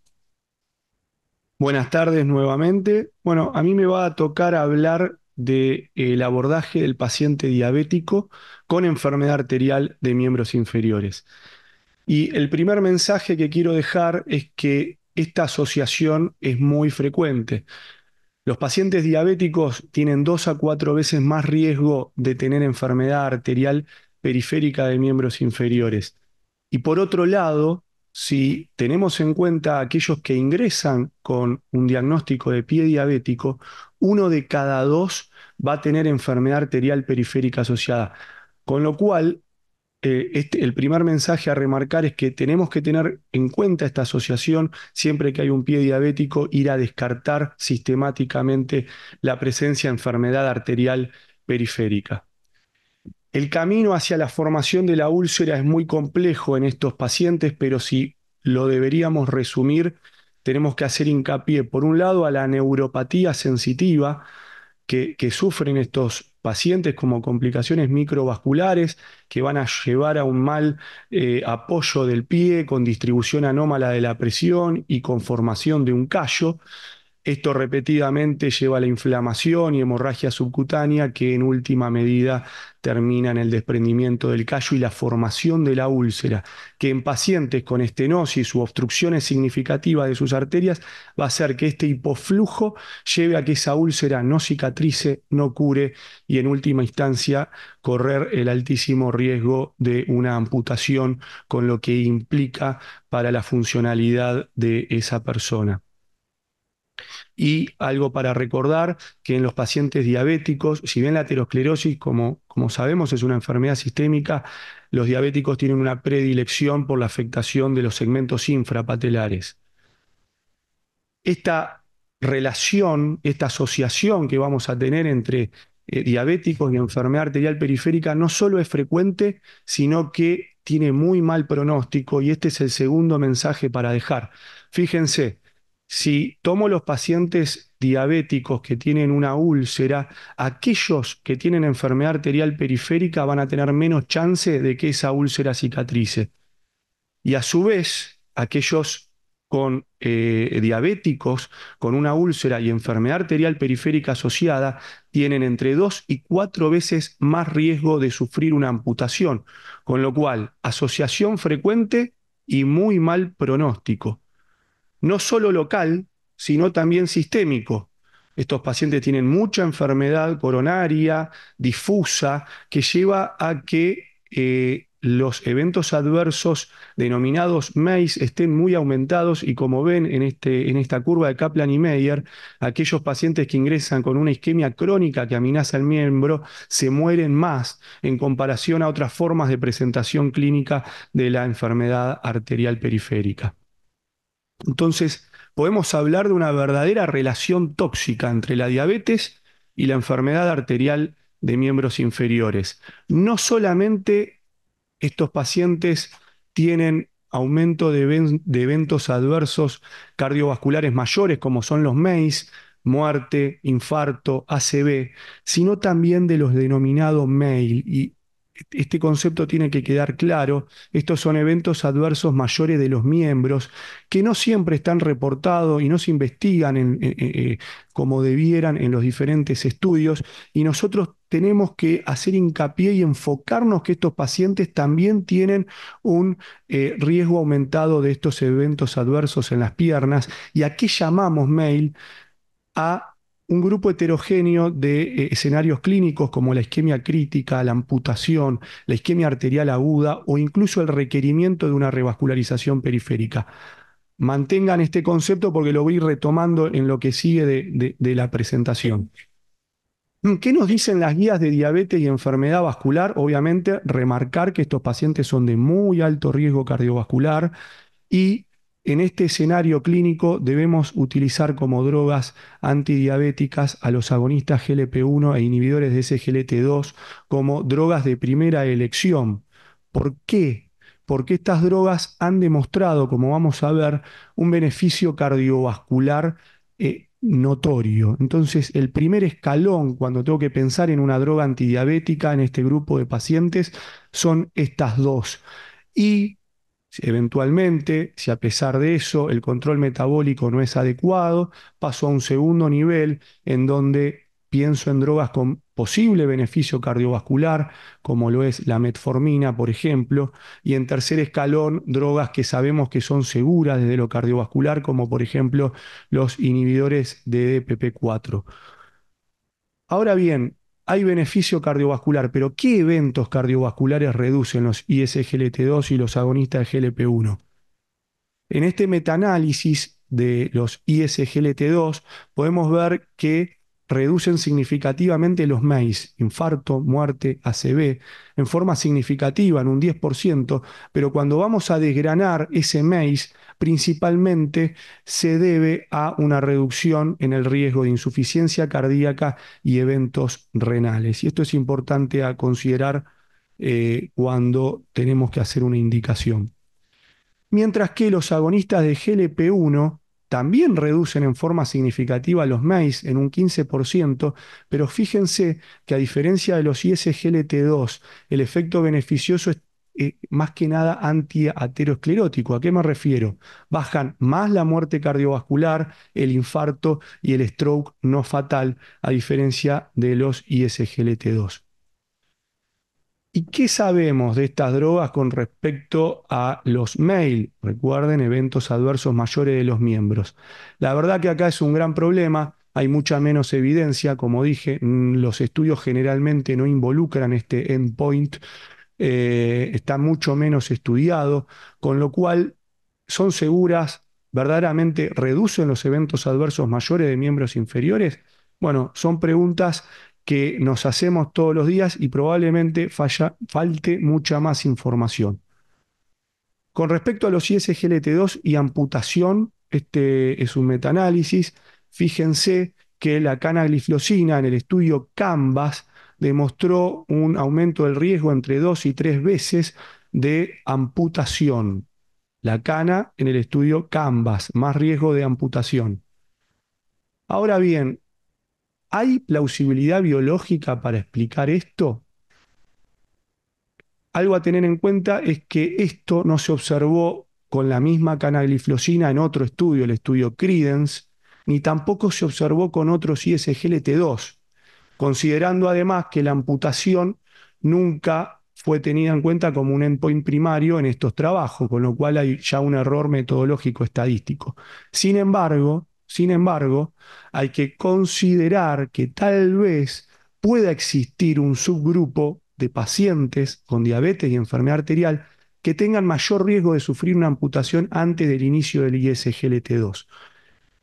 Buenas tardes nuevamente. Bueno, a mí me va a tocar hablar del abordaje del paciente diabético con enfermedad arterial de miembros inferiores. Y el primer mensaje que quiero dejar es que esta asociación es muy frecuente. Los pacientes diabéticos tienen dos a cuatro veces más riesgo de tener enfermedad arterial periférica de miembros inferiores. Y por otro lado, si tenemos en cuenta aquellos que ingresan con un diagnóstico de pie diabético, uno de cada dos va a tener enfermedad arterial periférica asociada. Con lo cual, eh, este, el primer mensaje a remarcar es que tenemos que tener en cuenta esta asociación siempre que hay un pie diabético, ir a descartar sistemáticamente la presencia de enfermedad arterial periférica. El camino hacia la formación de la úlcera es muy complejo en estos pacientes, pero si lo deberíamos resumir, tenemos que hacer hincapié, por un lado, a la neuropatía sensitiva que, sufren estos pacientes como complicaciones microvasculares que van a llevar a un mal eh, apoyo del pie con distribución anómala de la presión y con formación de un callo. Esto repetidamente lleva a la inflamación y hemorragia subcutánea que en última medida termina en el desprendimiento del callo y la formación de la úlcera, que en pacientes con estenosis u obstrucciones significativas de sus arterias va a hacer que este hipoflujo lleve a que esa úlcera no cicatrice, no cure y en última instancia correr el altísimo riesgo de una amputación con lo que implica para la funcionalidad de esa persona. Y algo para recordar, que en los pacientes diabéticos, si bien la aterosclerosis, como, como sabemos, es una enfermedad sistémica, los diabéticos tienen una predilección por la afectación de los segmentos infrapatelares. Esta relación, esta asociación que vamos a tener entre eh, diabéticos y enfermedad arterial periférica no solo es frecuente, sino que tiene muy mal pronóstico y este es el segundo mensaje para dejar. Fíjense, si tomo los pacientes diabéticos que tienen una úlcera, aquellos que tienen enfermedad arterial periférica van a tener menos chance de que esa úlcera cicatrice. Y a su vez, aquellos con eh, diabéticos, con una úlcera y enfermedad arterial periférica asociada, tienen entre dos y cuatro veces más riesgo de sufrir una amputación, con lo cual, asociación frecuente y muy mal pronóstico no solo local, sino también sistémico. Estos pacientes tienen mucha enfermedad coronaria difusa que lleva a que eh, los eventos adversos denominados MACE estén muy aumentados y como ven en, este, en esta curva de Kaplan y Meyer, aquellos pacientes que ingresan con una isquemia crónica que amenaza el miembro se mueren más en comparación a otras formas de presentación clínica de la enfermedad arterial periférica. Entonces, podemos hablar de una verdadera relación tóxica entre la diabetes y la enfermedad arterial de miembros inferiores. No solamente estos pacientes tienen aumento de, eventos adversos cardiovasculares mayores, como son los MACE, muerte, infarto, ACB, sino también de los denominados MAIL e y este concepto tiene que quedar claro. Estos son eventos adversos mayores de los miembros que no siempre están reportados y no se investigan eh, eh, eh, como debieran en los diferentes estudios. Y nosotros tenemos que hacer hincapié y enfocarnos que estos pacientes también tienen un riesgo aumentado de estos eventos adversos en las piernas. ¿Y a qué llamamos mail? A un grupo heterogéneo de eh, escenarios clínicos como la isquemia crítica, la amputación, la isquemia arterial aguda o incluso el requerimiento de una revascularización periférica. Mantengan este concepto porque lo voy retomando en lo que sigue de, de la presentación. ¿Qué nos dicen las guías de diabetes y enfermedad vascular? Obviamente, remarcar que estos pacientes son de muy alto riesgo cardiovascular y en este escenario clínico debemos utilizar como drogas antidiabéticas a los agonistas GLP-1 e inhibidores de SGLT2 como drogas de primera elección. ¿Por qué? Porque estas drogas han demostrado, como vamos a ver, un beneficio cardiovascular eh, notorio. Entonces, el primer escalón cuando tengo que pensar en una droga antidiabética en este grupo de pacientes son estas dos. Y Eventualmente, si a pesar de eso el control metabólico no es adecuado, paso a un segundo nivel en donde pienso en drogas con posible beneficio cardiovascular, como lo es la metformina, por ejemplo, y en tercer escalón, drogas que sabemos que son seguras desde lo cardiovascular, como por ejemplo los inhibidores de DPP4. Ahora bien, hay beneficio cardiovascular, pero ¿qué eventos cardiovasculares reducen los ISGLT2 y los agonistas de GLP1? En este metanálisis de los ISGLT2 podemos ver que reducen significativamente los MEIS, infarto, muerte, ACV, en forma significativa, en un 10%, pero cuando vamos a desgranar ese MEIS, principalmente se debe a una reducción en el riesgo de insuficiencia cardíaca y eventos renales. Y esto es importante a considerar eh, cuando tenemos que hacer una indicación. Mientras que los agonistas de GLP-1 también reducen en forma significativa los maíz en un 15%, pero fíjense que a diferencia de los ISGLT2, el efecto beneficioso es eh, más que nada antiaterosclerótico. ¿A qué me refiero? Bajan más la muerte cardiovascular, el infarto y el stroke no fatal, a diferencia de los ISGLT2. ¿Y qué sabemos de estas drogas con respecto a los mail? Recuerden, eventos adversos mayores de los miembros. La verdad que acá es un gran problema, hay mucha menos evidencia, como dije, mm, los estudios generalmente no involucran este endpoint, eh, está mucho menos estudiado, con lo cual son seguras, verdaderamente reducen los eventos adversos mayores de miembros inferiores. Bueno, son preguntas que nos hacemos todos los días y probablemente falte mucha más información. Con respecto a los ISGLT2 y amputación, este es un metaanálisis, fíjense que la canagliflosina en el estudio Canvas demostró un aumento del riesgo entre dos y tres veces de amputación. La cana en el estudio Canvas, más riesgo de amputación. Ahora bien, ¿Hay plausibilidad biológica para explicar esto? Algo a tener en cuenta es que esto no se observó con la misma canagliflosina en otro estudio, el estudio Credence, ni tampoco se observó con otros ISGLT2, considerando además que la amputación nunca fue tenida en cuenta como un endpoint primario en estos trabajos, con lo cual hay ya un error metodológico estadístico. Sin embargo, sin embargo, hay que considerar que tal vez pueda existir un subgrupo de pacientes con diabetes y enfermedad arterial que tengan mayor riesgo de sufrir una amputación antes del inicio del ISGLT2.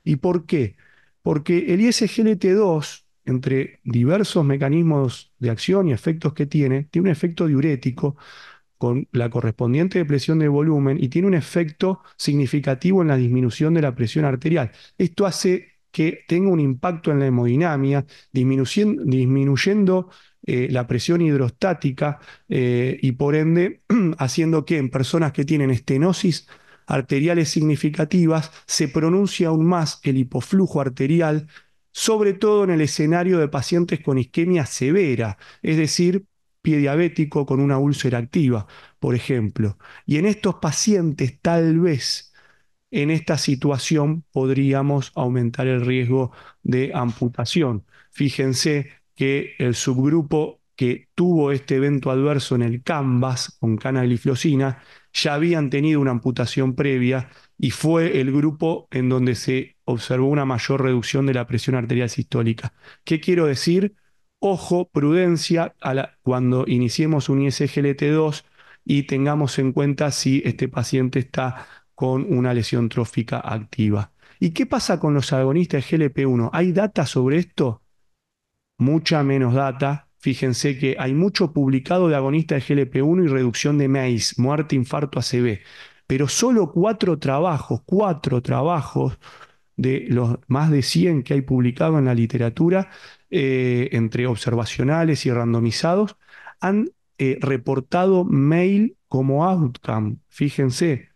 ¿Y por qué? Porque el ISGLT2, entre diversos mecanismos de acción y efectos que tiene, tiene un efecto diurético con la correspondiente depresión de volumen y tiene un efecto significativo en la disminución de la presión arterial. Esto hace que tenga un impacto en la hemodinamia, disminuyendo, eh, la presión hidrostática eh, y por ende haciendo que en personas que tienen estenosis arteriales significativas se pronuncie aún más el hipoflujo arterial, sobre todo en el escenario de pacientes con isquemia severa, es decir, pie diabético con una úlcera activa, por ejemplo. Y en estos pacientes, tal vez, en esta situación podríamos aumentar el riesgo de amputación. Fíjense que el subgrupo que tuvo este evento adverso en el CANVAS con canagliflosina ya habían tenido una amputación previa y fue el grupo en donde se observó una mayor reducción de la presión arterial sistólica. ¿Qué quiero decir? ojo, prudencia cuando iniciemos un ISGLT2 y tengamos en cuenta si este paciente está con una lesión trófica activa. ¿Y qué pasa con los agonistas de GLP1? ¿Hay data sobre esto? Mucha menos data. Fíjense que hay mucho publicado de agonistas de GLP1 y reducción de MAIS, muerte, infarto, ACB, Pero solo cuatro trabajos, cuatro trabajos de los más de 100 que hay publicados en la literatura, eh, entre observacionales y randomizados, han eh, reportado mail como outcome. Fíjense.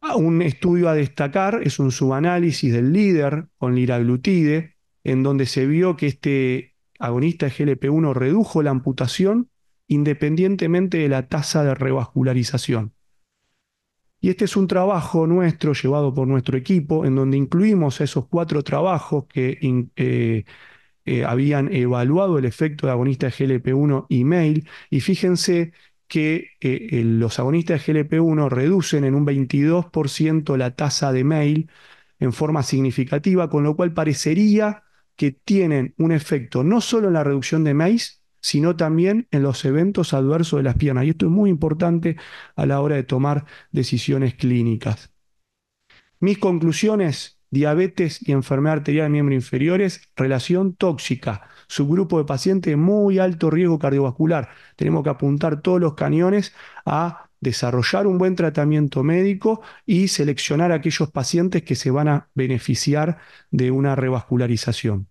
Ah, un estudio a destacar es un subanálisis del líder con liraglutide, en donde se vio que este agonista GLP-1 redujo la amputación independientemente de la tasa de revascularización. Y este es un trabajo nuestro llevado por nuestro equipo, en donde incluimos esos cuatro trabajos que eh, eh, habían evaluado el efecto de agonistas GLP-1 y MAIL. Y fíjense que eh, los agonistas de GLP-1 reducen en un 22% la tasa de MAIL en forma significativa, con lo cual parecería que tienen un efecto no solo en la reducción de mails, sino también en los eventos adversos de las piernas. Y esto es muy importante a la hora de tomar decisiones clínicas. Mis conclusiones, diabetes y enfermedad arterial de miembro inferiores, relación tóxica, subgrupo de pacientes de muy alto riesgo cardiovascular. Tenemos que apuntar todos los cañones a desarrollar un buen tratamiento médico y seleccionar aquellos pacientes que se van a beneficiar de una revascularización.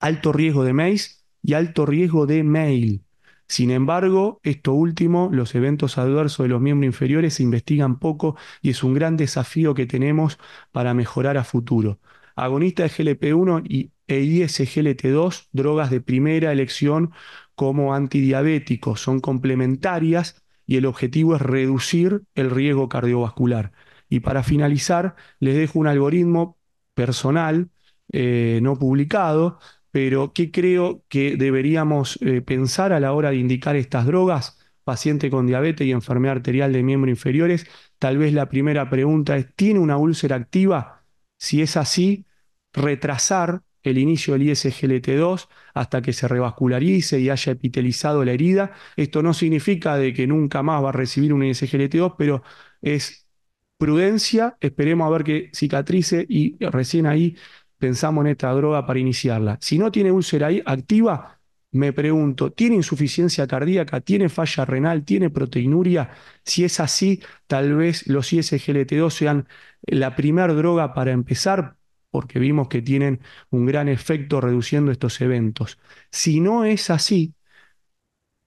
Alto riesgo de MEIS y alto riesgo de mail. Sin embargo, esto último, los eventos adversos de los miembros inferiores se investigan poco y es un gran desafío que tenemos para mejorar a futuro. Agonista de GLP-1 y e ISGLT2, drogas de primera elección como antidiabéticos, son complementarias y el objetivo es reducir el riesgo cardiovascular. Y para finalizar, les dejo un algoritmo personal eh, no publicado pero ¿qué creo que deberíamos eh, pensar a la hora de indicar estas drogas? Paciente con diabetes y enfermedad arterial de miembros inferiores, tal vez la primera pregunta es, ¿tiene una úlcera activa? Si es así, retrasar el inicio del ISGLT2 hasta que se revascularice y haya epitelizado la herida. Esto no significa de que nunca más va a recibir un ISGLT2, pero es prudencia, esperemos a ver que cicatrice y recién ahí pensamos en esta droga para iniciarla. Si no tiene úlcera activa, me pregunto, ¿tiene insuficiencia cardíaca? ¿Tiene falla renal? ¿Tiene proteinuria? Si es así, tal vez los ISGLT2 sean la primera droga para empezar, porque vimos que tienen un gran efecto reduciendo estos eventos. Si no es así,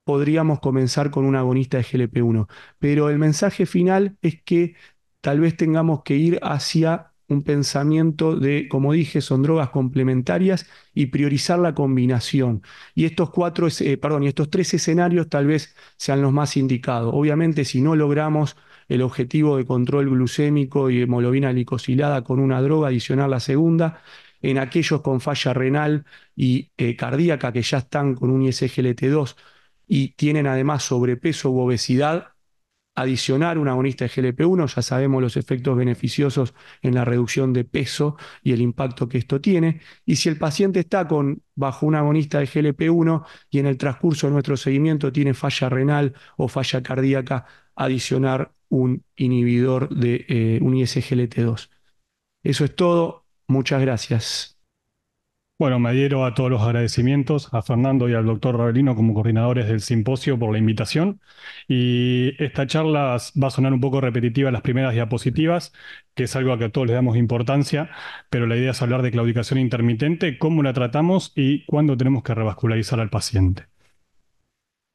podríamos comenzar con un agonista de GLP-1. Pero el mensaje final es que tal vez tengamos que ir hacia un pensamiento de, como dije, son drogas complementarias y priorizar la combinación. Y estos cuatro, eh, estos tres escenarios tal vez sean los más indicados. Obviamente, si no logramos el objetivo de control glucémico y hemoglobina glicosilada con una droga, adicionar la segunda, en aquellos con falla renal y eh, cardíaca que ya están con un ISGLT2 y tienen además sobrepeso u obesidad, adicionar un agonista de GLP-1, ya sabemos los efectos beneficiosos en la reducción de peso y el impacto que esto tiene. Y si el paciente está con, bajo un agonista de GLP-1 y en el transcurso de nuestro seguimiento tiene falla renal o falla cardíaca, adicionar un inhibidor de eh, un ISGLT2. Eso es todo. Muchas gracias. Bueno, me adhiero a todos los agradecimientos a Fernando y al doctor Ravelino como coordinadores del simposio por la invitación. Y esta charla va a sonar un poco repetitiva en las primeras diapositivas, que es algo a que a todos le damos importancia, pero la idea es hablar de claudicación intermitente, cómo la tratamos y cuándo tenemos que revascularizar al paciente.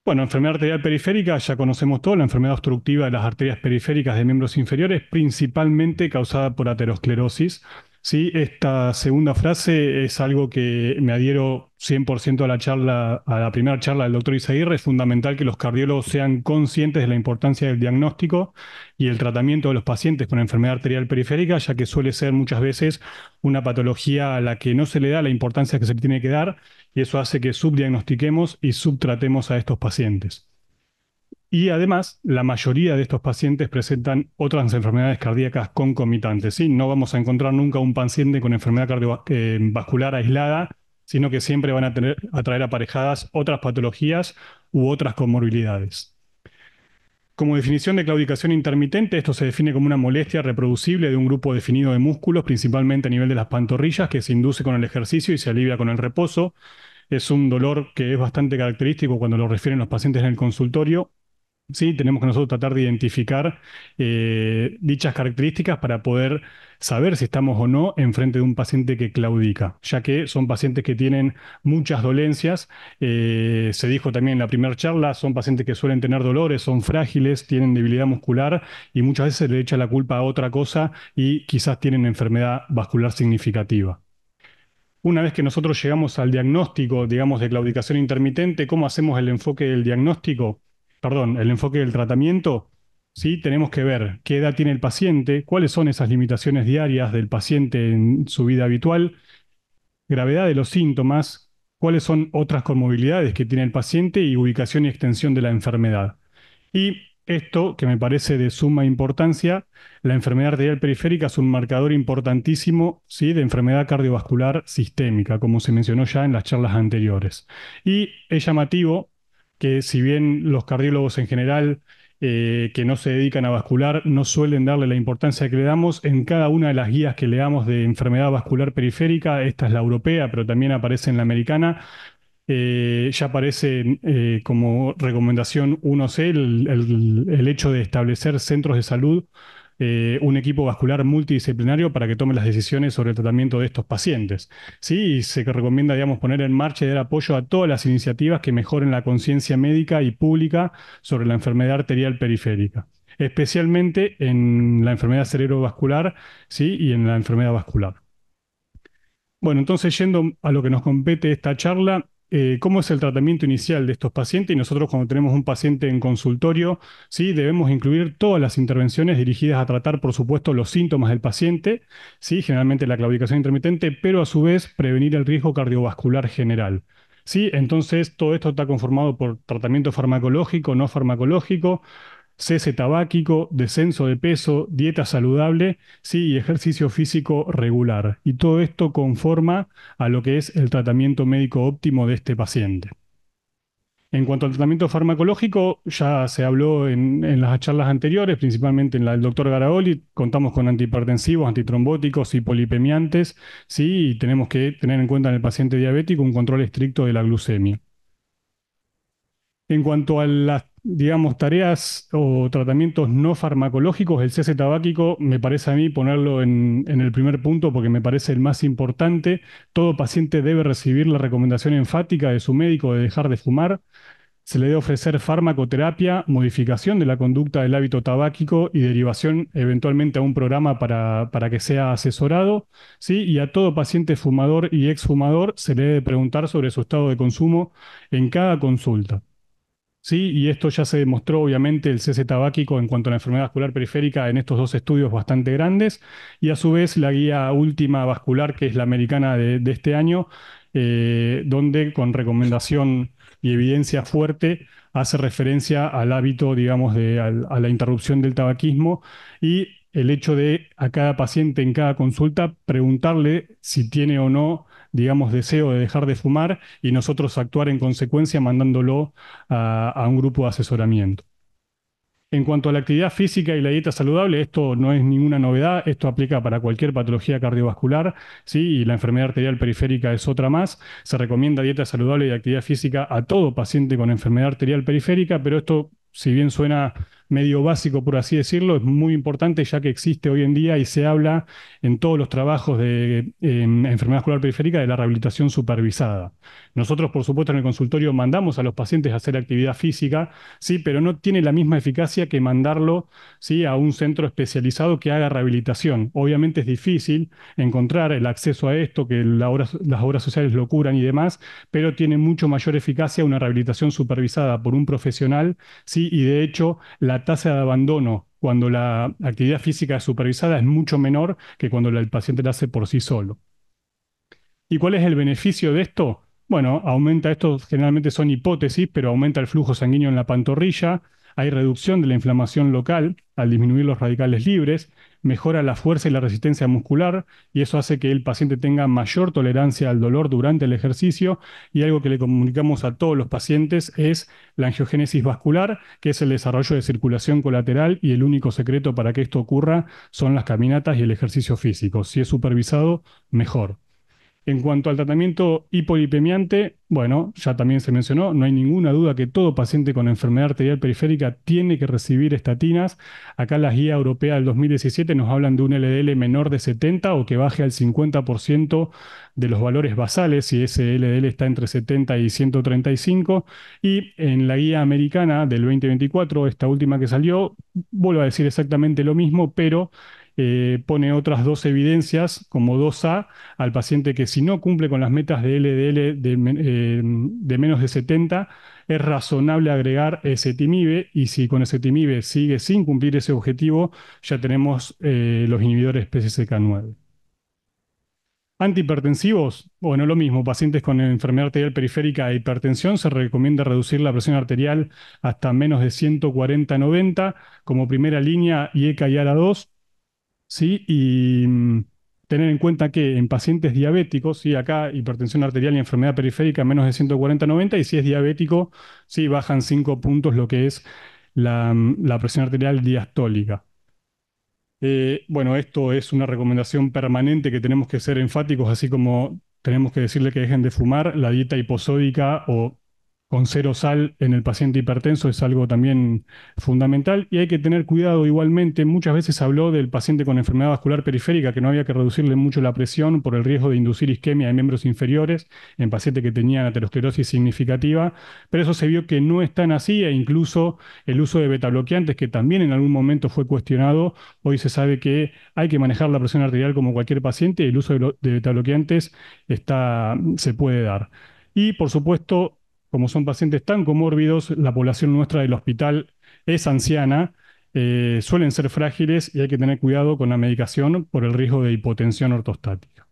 Bueno, enfermedad arterial periférica, ya conocemos todo, la enfermedad obstructiva de las arterias periféricas de miembros inferiores, principalmente causada por aterosclerosis Sí, esta segunda frase es algo que me adhiero 100% a la charla, a la primera charla del doctor Isaguirre. Es fundamental que los cardiólogos sean conscientes de la importancia del diagnóstico y el tratamiento de los pacientes con enfermedad arterial periférica, ya que suele ser muchas veces una patología a la que no se le da la importancia que se le tiene que dar y eso hace que subdiagnostiquemos y subtratemos a estos pacientes. Y además, la mayoría de estos pacientes presentan otras enfermedades cardíacas concomitantes. No vamos a encontrar nunca un paciente con enfermedad cardiovascular eh, aislada, sino que siempre van a traer aparejadas otras patologías u otras comorbilidades. Como definición de claudicación intermitente, esto se define como una molestia reproducible de un grupo definido de músculos, principalmente a nivel de las pantorrillas, que se induce con el ejercicio y se alivia con el reposo. Es un dolor que es bastante característico cuando lo refieren los pacientes en el consultorio ¿sí? Tenemos que nosotros tratar de identificar eh, dichas características para poder saber si estamos o no enfrente de un paciente que claudica, ya que son pacientes que tienen muchas dolencias. Eh, se dijo también en la primera charla, son pacientes que suelen tener dolores, son frágiles, tienen debilidad muscular y muchas veces le echa la culpa a otra cosa y quizás tienen enfermedad vascular significativa. Una vez que nosotros llegamos al diagnóstico, digamos, de claudicación intermitente, ¿cómo hacemos el enfoque del diagnóstico? perdón, el enfoque del tratamiento, ¿sí? tenemos que ver qué edad tiene el paciente, cuáles son esas limitaciones diarias del paciente en su vida habitual, gravedad de los síntomas, cuáles son otras comorbilidades que tiene el paciente y ubicación y extensión de la enfermedad. Y esto, que me parece de suma importancia, la enfermedad arterial periférica es un marcador importantísimo ¿sí? de enfermedad cardiovascular sistémica, como se mencionó ya en las charlas anteriores. Y es llamativo que si bien los cardiólogos en general eh, que no se dedican a vascular no suelen darle la importancia que le damos, en cada una de las guías que le damos de enfermedad vascular periférica, esta es la europea, pero también aparece en la americana, eh, ya aparece eh, como recomendación 1C el, hecho de establecer centros de salud eh, un equipo vascular multidisciplinario para que tome las decisiones sobre el tratamiento de estos pacientes. ¿sí? Y se recomienda digamos, poner en marcha y dar apoyo a todas las iniciativas que mejoren la conciencia médica y pública sobre la enfermedad arterial periférica especialmente en la enfermedad cerebrovascular ¿sí? y en la enfermedad vascular. Bueno, entonces yendo a lo que nos compete esta charla, eh, cómo es el tratamiento inicial de estos pacientes y nosotros cuando tenemos un paciente en consultorio, ¿sí? debemos incluir todas las intervenciones dirigidas a tratar, por supuesto, los síntomas del paciente, ¿sí? generalmente la claudicación intermitente, pero a su vez prevenir el riesgo cardiovascular general. ¿sí? Entonces, todo esto está conformado por tratamiento farmacológico, no farmacológico, cese tabáquico, descenso de peso, dieta saludable ¿sí? y ejercicio físico regular. Y todo esto conforma a lo que es el tratamiento médico óptimo de este paciente. En cuanto al tratamiento farmacológico, ya se habló en, las charlas anteriores, principalmente en la del doctor Garagoli, contamos con antihipertensivos, antitrombóticos y polipemiantes, ¿sí? y tenemos que tener en cuenta en el paciente diabético un control estricto de la glucemia. En cuanto a las digamos, tareas o tratamientos no farmacológicos, el cese tabáquico me parece a mí ponerlo en, el primer punto porque me parece el más importante. Todo paciente debe recibir la recomendación enfática de su médico de dejar de fumar. Se le debe ofrecer farmacoterapia, modificación de la conducta del hábito tabáquico y derivación eventualmente a un programa para, para que sea asesorado. ¿sí? Y a todo paciente fumador y exfumador se le debe preguntar sobre su estado de consumo en cada consulta. Sí, y esto ya se demostró obviamente el cese tabáquico en cuanto a la enfermedad vascular periférica en estos dos estudios bastante grandes y a su vez la guía última vascular que es la americana de, este año, eh, donde con recomendación y evidencia fuerte hace referencia al hábito, digamos, de, a la interrupción del tabaquismo y el hecho de a cada paciente en cada consulta preguntarle si tiene o no digamos, deseo de dejar de fumar y nosotros actuar en consecuencia mandándolo a, un grupo de asesoramiento. En cuanto a la actividad física y la dieta saludable, esto no es ninguna novedad, esto aplica para cualquier patología cardiovascular, ¿sí? y la enfermedad arterial periférica es otra más. Se recomienda dieta saludable y actividad física a todo paciente con enfermedad arterial periférica, pero esto, si bien suena medio básico, por así decirlo, es muy importante ya que existe hoy en día y se habla en todos los trabajos de em, enfermedad escolar periférica de la rehabilitación supervisada. Nosotros, por supuesto, en el consultorio mandamos a los pacientes a hacer actividad física, sí, pero no tiene la misma eficacia que mandarlo ¿sí? a un centro especializado que haga rehabilitación. Obviamente es difícil encontrar el acceso a esto, que las obras sociales lo curan y demás, pero tiene mucho mayor eficacia una rehabilitación supervisada por un profesional, sí, y de hecho la tasa de abandono cuando la actividad física supervisada es mucho menor que cuando el paciente la hace por sí solo. ¿Y cuál es el beneficio de esto? Bueno, aumenta, esto generalmente son hipótesis, pero aumenta el flujo sanguíneo en la pantorrilla, hay reducción de la inflamación local al disminuir los radicales libres, mejora la fuerza y la resistencia muscular y eso hace que el paciente tenga mayor tolerancia al dolor durante el ejercicio y algo que le comunicamos a todos los pacientes es la angiogénesis vascular, que es el desarrollo de circulación colateral y el único secreto para que esto ocurra son las caminatas y el ejercicio físico. Si es supervisado, mejor. En cuanto al tratamiento hipolipemiante, bueno, ya también se mencionó, no hay ninguna duda que todo paciente con enfermedad arterial periférica tiene que recibir estatinas. Acá la guía europea del 2017 nos hablan de un LDL menor de 70 o que baje al 50% de los valores basales, si ese LDL está entre 70 y 135. Y en la guía americana del 2024, esta última que salió, vuelvo a decir exactamente lo mismo, pero eh, pone otras dos evidencias, como 2A, al paciente que si no cumple con las metas de LDL eh, de, menos de 70, es razonable agregar timibe y si con timibe sigue sin cumplir ese objetivo, ya tenemos eh, los inhibidores PCSK9. Antihipertensivos, bueno, lo mismo, pacientes con enfermedad arterial periférica e hipertensión se recomienda reducir la presión arterial hasta menos de 140-90 como primera línea IECA y e ARA2 ¿sí? Y mm, tener en cuenta que en pacientes diabéticos, acá hipertensión arterial y enfermedad periférica menos de 140-90, y si es diabético, ¿sí? bajan 5 puntos lo que es la, mm, presión arterial diastólica. Eh, bueno, esto es una recomendación permanente que tenemos que ser enfáticos, así como tenemos que decirle que dejen de fumar, la dieta hiposódica o con cero sal en el paciente hipertenso es algo también fundamental y hay que tener cuidado igualmente. Muchas veces habló del paciente con enfermedad vascular periférica, que no había que reducirle mucho la presión por el riesgo de inducir isquemia en miembros inferiores, en pacientes que tenían aterosclerosis significativa, pero eso se vio que no es tan así e incluso el uso de betabloqueantes, que también en algún momento fue cuestionado, hoy se sabe que hay que manejar la presión arterial como cualquier paciente y el uso de, betabloqueantes está, se puede dar. Y por supuesto, como son pacientes tan comórbidos, la población nuestra del hospital es anciana, eh, suelen ser frágiles y hay que tener cuidado con la medicación por el riesgo de hipotensión ortostática.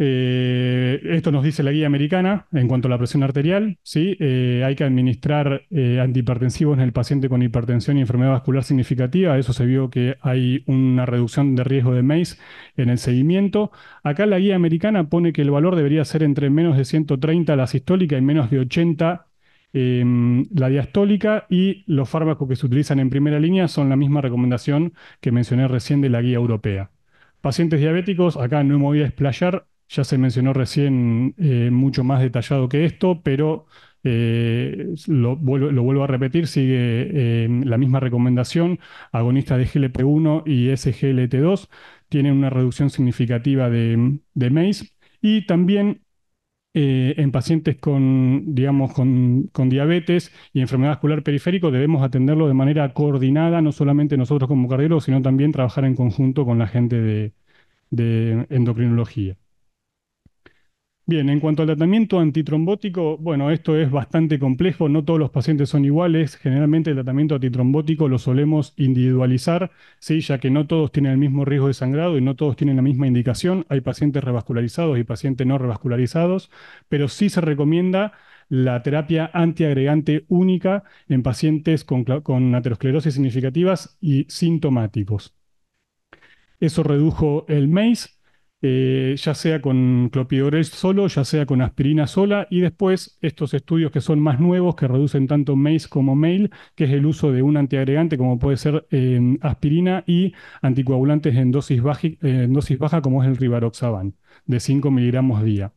Eh, esto nos dice la guía americana en cuanto a la presión arterial. ¿sí? Eh, hay que administrar eh, antihipertensivos en el paciente con hipertensión y enfermedad vascular significativa. Eso se vio que hay una reducción de riesgo de MACE en el seguimiento. Acá la guía americana pone que el valor debería ser entre menos de 130 la sistólica y menos de 80 em, la diastólica y los fármacos que se utilizan en primera línea son la misma recomendación que mencioné recién de la guía europea. Pacientes diabéticos, acá no me voy a desplayar, ya se mencionó recién eh, mucho más detallado que esto, pero eh, lo, vuelvo, a repetir, sigue eh, la misma recomendación, agonistas de GLP1 y SGLT2 tienen una reducción significativa de, de MACE y también en pacientes con, digamos, con, diabetes y enfermedad vascular periférico debemos atenderlo de manera coordinada, no solamente nosotros como cardiólogos, sino también trabajar en conjunto con la gente de endocrinología. Bien, en cuanto al tratamiento antitrombótico, bueno, esto es bastante complejo, no todos los pacientes son iguales, generalmente el tratamiento antitrombótico lo solemos individualizar, ¿sí? ya que no todos tienen el mismo riesgo de sangrado y no todos tienen la misma indicación, hay pacientes revascularizados y pacientes no revascularizados, pero sí se recomienda la terapia antiagregante única en pacientes con, aterosclerosis significativas y sintomáticos. Eso redujo el MACE, eh, ya sea con clopidogrel solo, ya sea con aspirina sola, y después estos estudios que son más nuevos, que reducen tanto MACE como MAIL, que es el uso de un antiagregante como puede ser em, aspirina y anticoagulantes en dosis, baja, dosis baja como es el rivaroxaban, de 5 miligramos día.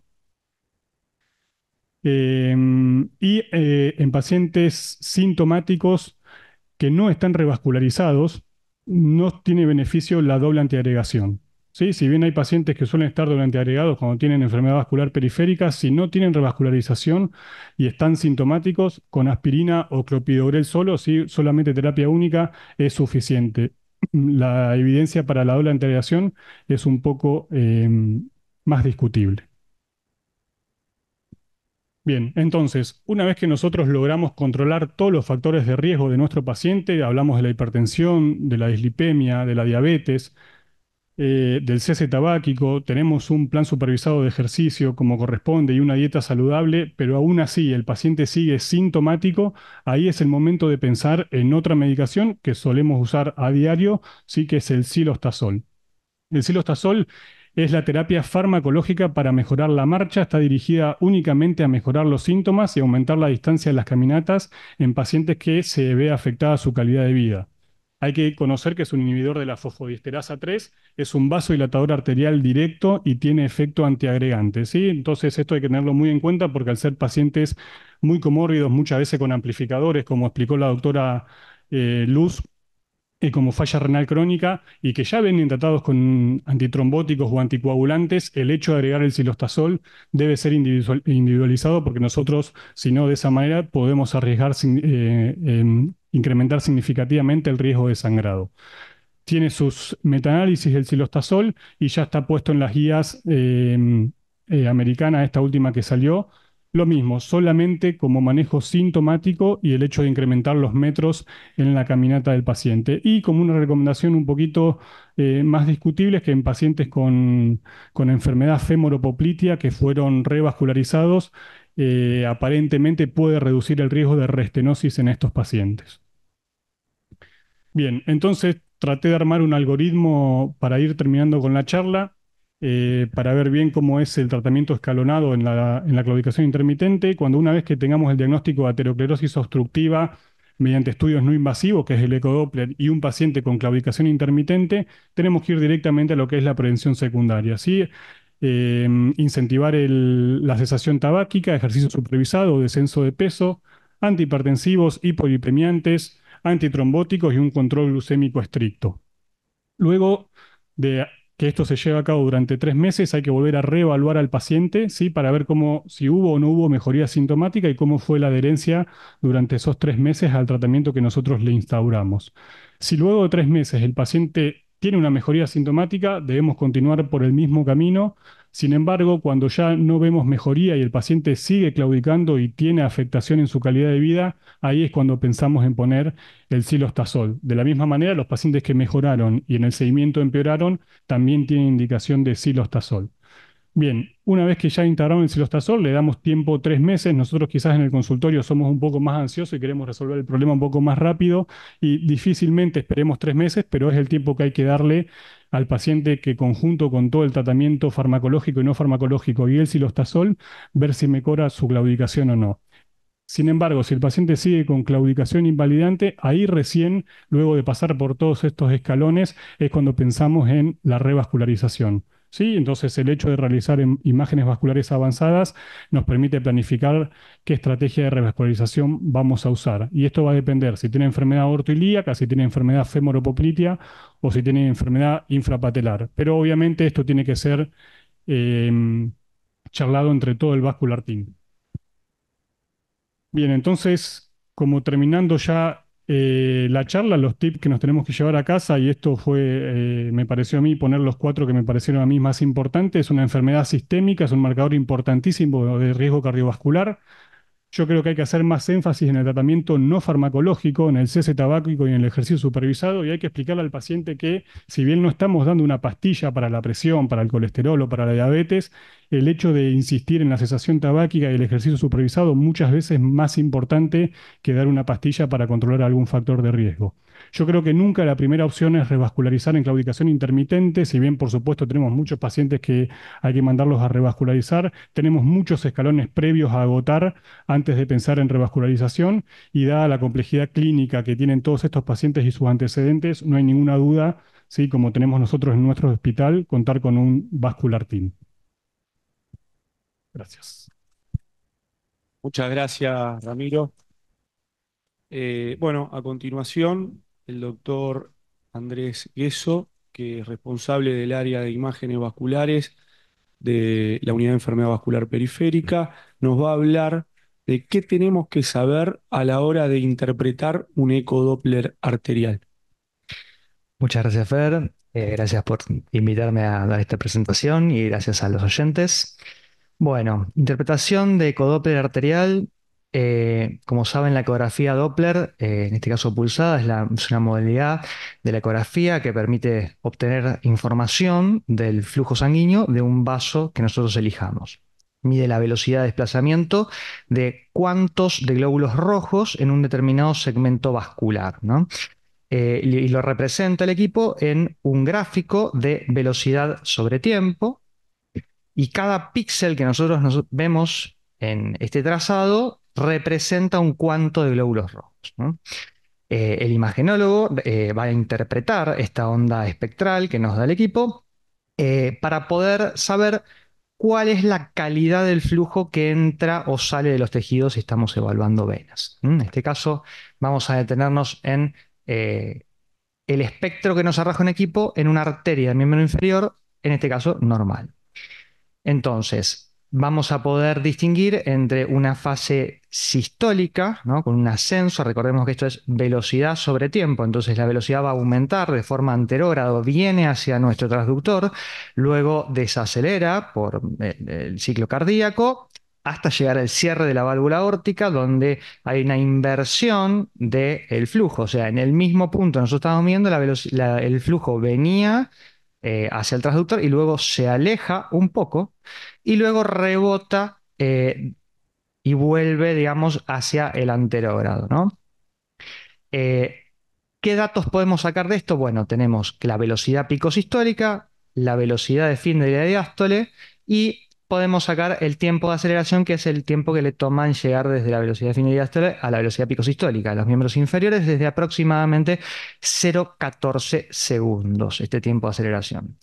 Em, y eh, en pacientes sintomáticos que no están revascularizados, no tiene beneficio la doble antiagregación. Sí, si bien hay pacientes que suelen estar durante agregados cuando tienen enfermedad vascular periférica, si no tienen revascularización y están sintomáticos, con aspirina o clopidogrel solo, sí, solamente terapia única es suficiente. La evidencia para la doble antiagregación es un poco em, más discutible. Bien, entonces, una vez que nosotros logramos controlar todos los factores de riesgo de nuestro paciente, hablamos de la hipertensión, de la dislipemia, de la diabetes, eh, del cese tabáquico, tenemos un plan supervisado de ejercicio como corresponde y una dieta saludable, pero aún así el paciente sigue sintomático, ahí es el momento de pensar en otra medicación que solemos usar a diario, sí que es el silostasol. El silostasol es la terapia farmacológica para mejorar la marcha. Está dirigida únicamente a mejorar los síntomas y aumentar la distancia de las caminatas en pacientes que se ve afectada su calidad de vida. Hay que conocer que es un inhibidor de la fosfodiesterasa 3, es un vasodilatador arterial directo y tiene efecto antiagregante. ¿sí? Entonces, esto hay que tenerlo muy en cuenta porque al ser pacientes muy comórbidos, muchas veces con amplificadores, como explicó la doctora eh, Luz, como falla renal crónica y que ya vienen tratados con antitrombóticos o anticoagulantes, el hecho de agregar el silostasol debe ser individualizado porque nosotros, si no de esa manera, podemos arriesgar sin. Eh, incrementar significativamente el riesgo de sangrado. Tiene sus metanálisis del silostasol y ya está puesto en las guías em, eh, americanas, esta última que salió. Lo mismo, solamente como manejo sintomático y el hecho de incrementar los metros en la caminata del paciente. Y como una recomendación un poquito eh, más discutible es que en pacientes con, enfermedad femoropoplítica que fueron revascularizados, eh, aparentemente puede reducir el riesgo de restenosis en estos pacientes. Bien, entonces traté de armar un algoritmo para ir terminando con la charla, eh, para ver bien cómo es el tratamiento escalonado en la, en la claudicación intermitente, cuando una vez que tengamos el diagnóstico de aterosclerosis obstructiva, mediante estudios no invasivos, que es el ecodoppler, y un paciente con claudicación intermitente, tenemos que ir directamente a lo que es la prevención secundaria. ¿sí? Em, incentivar la cesación tabáquica, ejercicio supervisado, descenso de peso, antihipertensivos, hipolipemiantes, antitrombóticos y un control glucémico estricto. Luego de que esto se lleve a cabo durante tres meses, hay que volver a reevaluar al paciente ¿sí? para ver cómo, si hubo o no hubo mejoría sintomática y cómo fue la adherencia durante esos tres meses al tratamiento que nosotros le instauramos. Si luego de tres meses el paciente tiene una mejoría sintomática, debemos continuar por el mismo camino. Sin embargo, cuando ya no vemos mejoría y el paciente sigue claudicando y tiene afectación en su calidad de vida, ahí es cuando pensamos en poner el silostazol. De la misma manera, los pacientes que mejoraron y en el seguimiento empeoraron también tienen indicación de silostazol. Bien, una vez que ya integraron el silostasol, le damos tiempo tres meses. Nosotros quizás en el consultorio somos un poco más ansiosos y queremos resolver el problema un poco más rápido y difícilmente esperemos tres meses, pero es el tiempo que hay que darle al paciente que conjunto con todo el tratamiento farmacológico y no farmacológico y el silostasol, ver si mejora su claudicación o no. Sin embargo, si el paciente sigue con claudicación invalidante, ahí recién, luego de pasar por todos estos escalones, es cuando pensamos en la revascularización. Entonces, el hecho de realizar em, imágenes vasculares avanzadas nos permite planificar qué estrategia de revascularización vamos a usar. Y esto va a depender si tiene enfermedad ortoilíaca, si tiene enfermedad femoropoplítica o si tiene enfermedad infrapatelar. Pero obviamente esto tiene que ser em, charlado entre todo el vascular team. Bien, entonces, como terminando ya eh, la charla, los tips que nos tenemos que llevar a casa, y esto fue, eh, me pareció a mí, poner los cuatro que me parecieron a mí más importantes, es una enfermedad sistémica, es un marcador importantísimo de riesgo cardiovascular, yo creo que hay que hacer más énfasis en el tratamiento no farmacológico, en el cese tabáquico y en el ejercicio supervisado, y hay que explicarle al paciente que si bien no estamos dando una pastilla para la presión, para el colesterol o para la diabetes, el hecho de insistir en la cesación tabáquica y el ejercicio supervisado muchas veces es más importante que dar una pastilla para controlar algún factor de riesgo. Yo creo que nunca la primera opción es revascularizar en claudicación intermitente, si bien por supuesto tenemos muchos pacientes que hay que mandarlos a revascularizar, tenemos muchos escalones previos a agotar antes de pensar en revascularización y dada la complejidad clínica que tienen todos estos pacientes y sus antecedentes, no hay ninguna duda, como tenemos nosotros en nuestro hospital, contar con un vascular team. Gracias. Muchas gracias, Ramiro. Eh, bueno, a continuación el doctor Andrés Gueso, que es responsable del área de imágenes vasculares de la Unidad de Enfermedad Vascular Periférica, nos va a hablar de qué tenemos que saber a la hora de interpretar un ecodoppler arterial. Muchas gracias, Fer. Eh, gracias por invitarme a, dar esta presentación y gracias a los oyentes. Bueno, interpretación de ecodoppler arterial eh, como saben, la ecografía Doppler, eh, en este caso pulsada, es, una modalidad de la ecografía que permite obtener información del flujo sanguíneo de un vaso que nosotros elijamos. Mide la velocidad de desplazamiento de cuántos de glóbulos rojos en un determinado segmento vascular. Eh, y lo representa el equipo en un gráfico de velocidad sobre tiempo. Y cada píxel que nosotros vemos en este trazado representa un cuanto de glóbulos rojos. Eh, el imagenólogo eh, va a interpretar esta onda espectral que nos da el equipo eh, para poder saber cuál es la calidad del flujo que entra o sale de los tejidos si estamos evaluando venas. En este caso vamos a detenernos en el espectro que nos arroja un equipo en una arteria del miembro inferior, en este caso normal. Entonces, vamos a poder distinguir entre una fase sistólica, con un ascenso, recordemos que esto es velocidad sobre tiempo, entonces la velocidad va a aumentar de forma anterógrada, viene hacia nuestro transductor, luego desacelera por el, ciclo cardíaco hasta llegar al cierre de la válvula órtica, donde hay una inversión del flujo. O sea, en el mismo punto nosotros estábamos viendo, el flujo venía eh, hacia el transductor y luego se aleja un poco y luego rebota eh, y vuelve, digamos, hacia el anterogrado, ¿no? Eh, ¿Qué datos podemos sacar de esto? Bueno, tenemos la velocidad picos histórica, la velocidad de fin de diástole y podemos sacar el tiempo de aceleración, que es el tiempo que le toman llegar desde la velocidad de a la velocidad picosistólica a los miembros inferiores, desde aproximadamente 0,14 segundos, este tiempo de aceleración.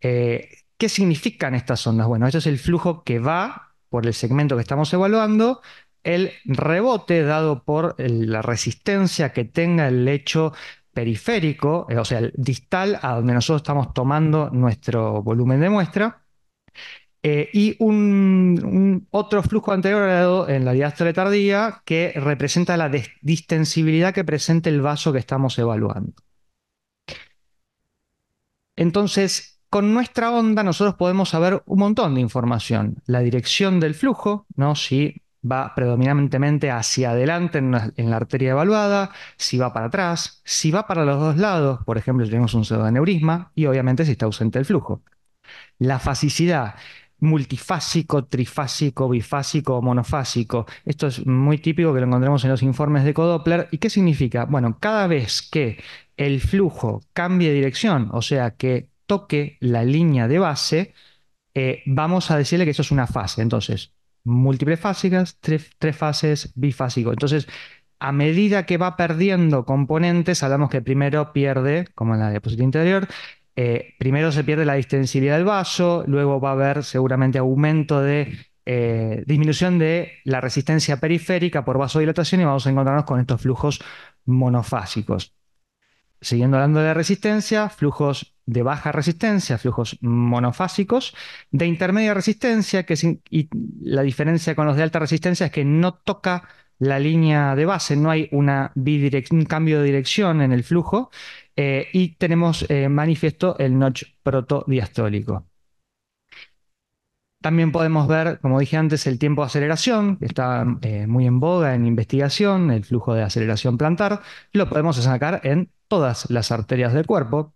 Eh, ¿Qué significan estas ondas? Bueno, esto es el flujo que va por el segmento que estamos evaluando, el rebote dado por la resistencia que tenga el lecho periférico, eh, o sea, el distal a donde nosotros estamos tomando nuestro volumen de muestra, eh, y un, otro flujo anterior en la diástole tardía que representa la distensibilidad que presenta el vaso que estamos evaluando. Entonces, con nuestra onda nosotros podemos saber un montón de información. La dirección del flujo, ¿no? si va predominantemente hacia adelante en, la arteria evaluada, si va para atrás, si va para los dos lados, por ejemplo, si tenemos un pseudoaneurisma, y obviamente si está ausente el flujo. La fasicidad, multifásico, trifásico, bifásico o monofásico. Esto es muy típico que lo encontramos en los informes de Codoppler. ¿Y qué significa? Bueno, cada vez que el flujo cambie de dirección, o sea, que toque la línea de base, eh, vamos a decirle que eso es una fase. Entonces, múltiples fásicas, tres, tres fases, bifásico. Entonces, a medida que va perdiendo componentes, hablamos que primero pierde, como en la diapositiva interior, eh, primero se pierde la distensibilidad del vaso, luego va a haber seguramente aumento de eh, disminución de la resistencia periférica por vasodilatación y vamos a encontrarnos con estos flujos monofásicos. Siguiendo hablando de resistencia, flujos de baja resistencia, flujos monofásicos, de intermedia resistencia, que y la diferencia con los de alta resistencia es que no toca la línea de base, no hay un cambio de dirección en el flujo, eh, y tenemos eh, manifiesto el notch protodiastólico. También podemos ver, como dije antes, el tiempo de aceleración, que está eh, muy en boga en investigación, el flujo de aceleración plantar, lo podemos sacar en todas las arterias del cuerpo,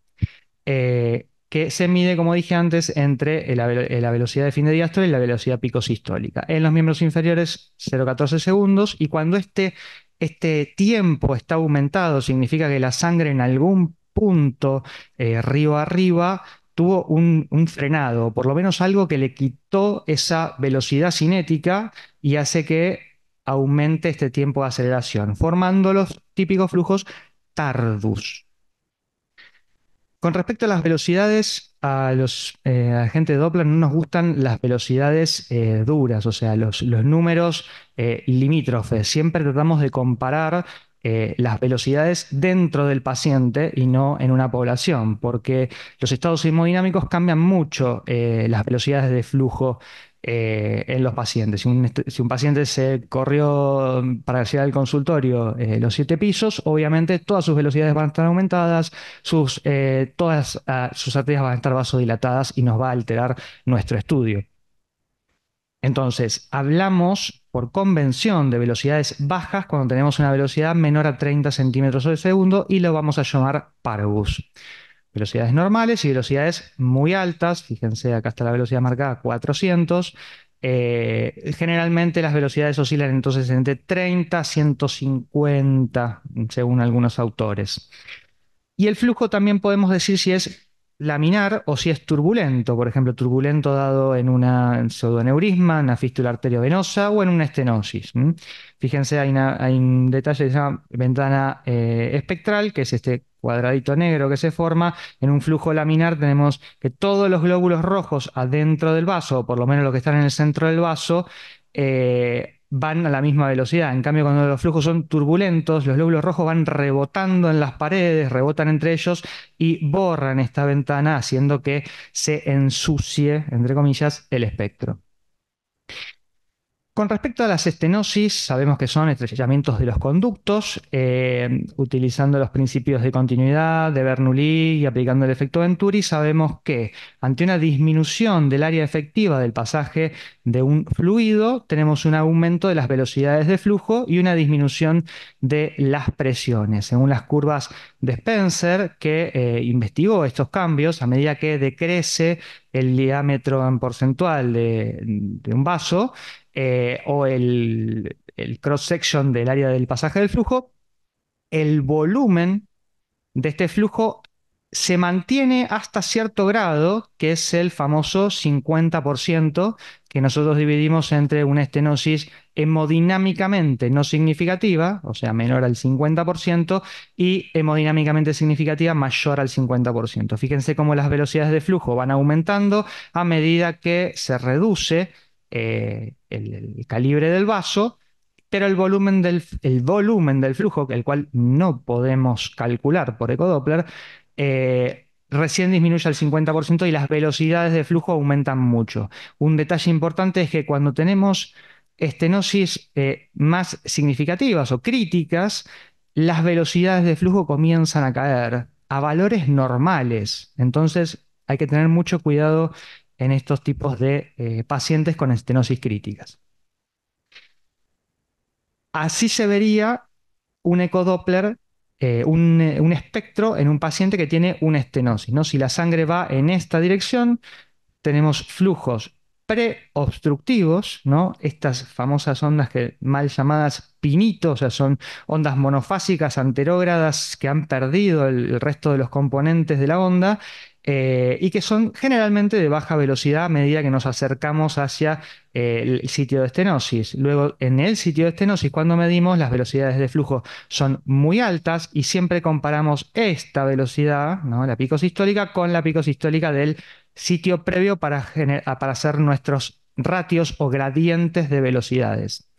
que se mide, como dije antes, entre la velocidad de fin de diástole y la velocidad picosistólica. En los miembros inferiores, 0,14 segundos, y cuando este este tiempo está aumentado, significa que la sangre en algún punto, eh, río arriba, tuvo un, un, frenado, por lo menos algo que le quitó esa velocidad cinética y hace que aumente este tiempo de aceleración, formando los típicos flujos tardus. Con respecto a las velocidades, a los eh, la gente de Doppler no nos gustan las velocidades eh, duras, o sea, los, los números eh, limítrofes. Siempre tratamos de comparar las velocidades dentro del paciente y no en una población, porque los estados hemodinámicos cambian mucho las velocidades de flujo eh, en los pacientes. Si un, paciente se corrió para llegar al consultorio eh, los siete pisos, obviamente todas sus velocidades van a estar aumentadas, sus, eh, todas ah, sus arterias van a estar vasodilatadas y nos va a alterar nuestro estudio. Entonces, hablamos por convención de velocidades bajas cuando tenemos una velocidad menor a 30 centímetros por segundo y lo vamos a llamar parvus velocidades normales y velocidades muy altas. Fíjense, acá está la velocidad marcada 400. Eh, generalmente las velocidades oscilan entonces entre 30 a 150, según algunos autores. Y el flujo también podemos decir si es laminar o si es turbulento, por ejemplo, turbulento dado en una pseudoneurisma, en una fístula arteriovenosa o en una estenosis. Fíjense, hay, hay, un detalle que se llama ventana eh, espectral, que es este cuadradito negro que se forma. En un flujo laminar tenemos que todos los glóbulos rojos adentro del vaso, o por lo menos los que están en el centro del vaso, eh, van a la misma velocidad. En cambio, cuando los flujos son turbulentos, los lóbulos rojos van rebotando en las paredes, rebotan entre ellos y borran esta ventana, haciendo que se ensucie, entre comillas, el espectro. Con respecto a las estenosis, sabemos que son estrechamientos de los conductos, eh, utilizando los principios de continuidad, de Bernoulli y aplicando el efecto Venturi, sabemos que ante una disminución del área efectiva del pasaje de un fluido, tenemos un aumento de las velocidades de flujo y una disminución de las presiones. Según las curvas de Spencer, que eh, investigó estos cambios a medida que decrece el diámetro en porcentual de, un vaso eh, o el, el cross-section del área del pasaje del flujo, el volumen de este flujo se mantiene hasta cierto grado, que es el famoso 50%, que nosotros dividimos entre una estenosis hemodinámicamente no significativa, o sea, menor al 50%, y hemodinámicamente significativa mayor al 50%. Fíjense cómo las velocidades de flujo van aumentando a medida que se reduce eh, el, calibre del vaso pero el volumen del, el volumen del flujo, el cual no podemos calcular por ecodoppler, eh, recién disminuye al 50% y las velocidades de flujo aumentan mucho. Un detalle importante es que cuando tenemos estenosis eh, más significativas o críticas, las velocidades de flujo comienzan a caer a valores normales. Entonces hay que tener mucho cuidado en estos tipos de eh, pacientes con estenosis críticas. Así se vería un ecodoppler eh, eh, un, espectro en un paciente que tiene una estenosis. ¿no? Si la sangre va en esta dirección, tenemos flujos preobstructivos, ¿no? estas famosas ondas que, mal llamadas pinitos, o sea, son ondas monofásicas anterógradas que han perdido el resto de los componentes de la onda eh, y que son generalmente de baja velocidad a medida que nos acercamos hacia eh, el sitio de estenosis. Luego, en el sitio de estenosis, cuando medimos, las velocidades de flujo son muy altas y siempre comparamos esta velocidad, ¿no? la picosistólica, con la picosistólica del sitio previo para, para hacer nuestros ratios o gradientes de velocidades.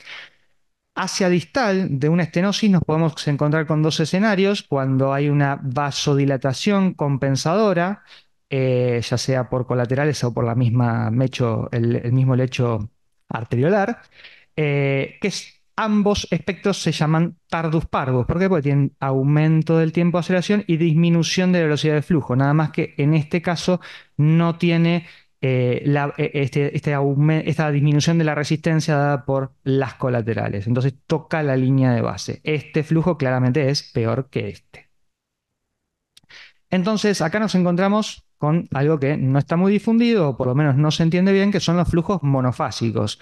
Hacia distal de una estenosis nos podemos encontrar con dos escenarios, cuando hay una vasodilatación compensadora, eh, ya sea por colaterales o por la misma mecho, el, mismo lecho arteriolar, eh, que ambos espectros se llaman tardus parvos. ¿Por qué? Porque tienen aumento del tiempo de aceleración y disminución de la velocidad de flujo, nada más que en este caso no tiene eh, eh, este, este esta disminución de la resistencia dada por las colaterales. Entonces toca la línea de base. Este flujo claramente es peor que este. Entonces acá nos encontramos con algo que no está muy difundido, o por lo menos no se entiende bien, que son los flujos monofásicos.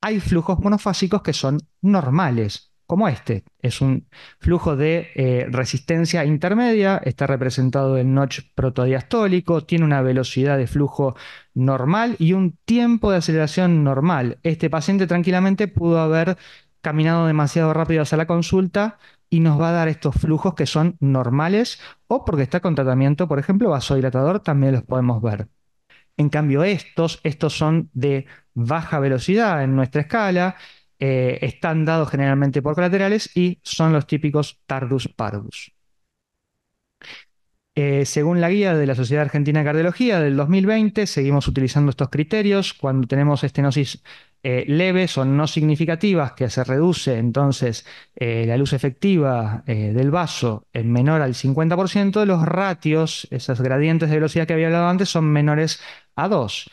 Hay flujos monofásicos que son normales, como este. Es un flujo de eh, resistencia intermedia, está representado en notch protodiastólico, tiene una velocidad de flujo normal y un tiempo de aceleración normal. Este paciente tranquilamente pudo haber caminado demasiado rápido hacia la consulta y nos va a dar estos flujos que son normales o porque está con tratamiento, por ejemplo, vasodilatador, también los podemos ver. En cambio, estos, estos son de baja velocidad en nuestra escala, eh, están dados generalmente por colaterales y son los típicos tardus parvus. Eh, según la guía de la Sociedad Argentina de Cardiología del 2020, seguimos utilizando estos criterios. Cuando tenemos estenosis eh, leves o no significativas, que se reduce entonces la luz efectiva del vaso en menor al 50%, los ratios, esos gradientes de velocidad que había hablado antes, son menores a 2.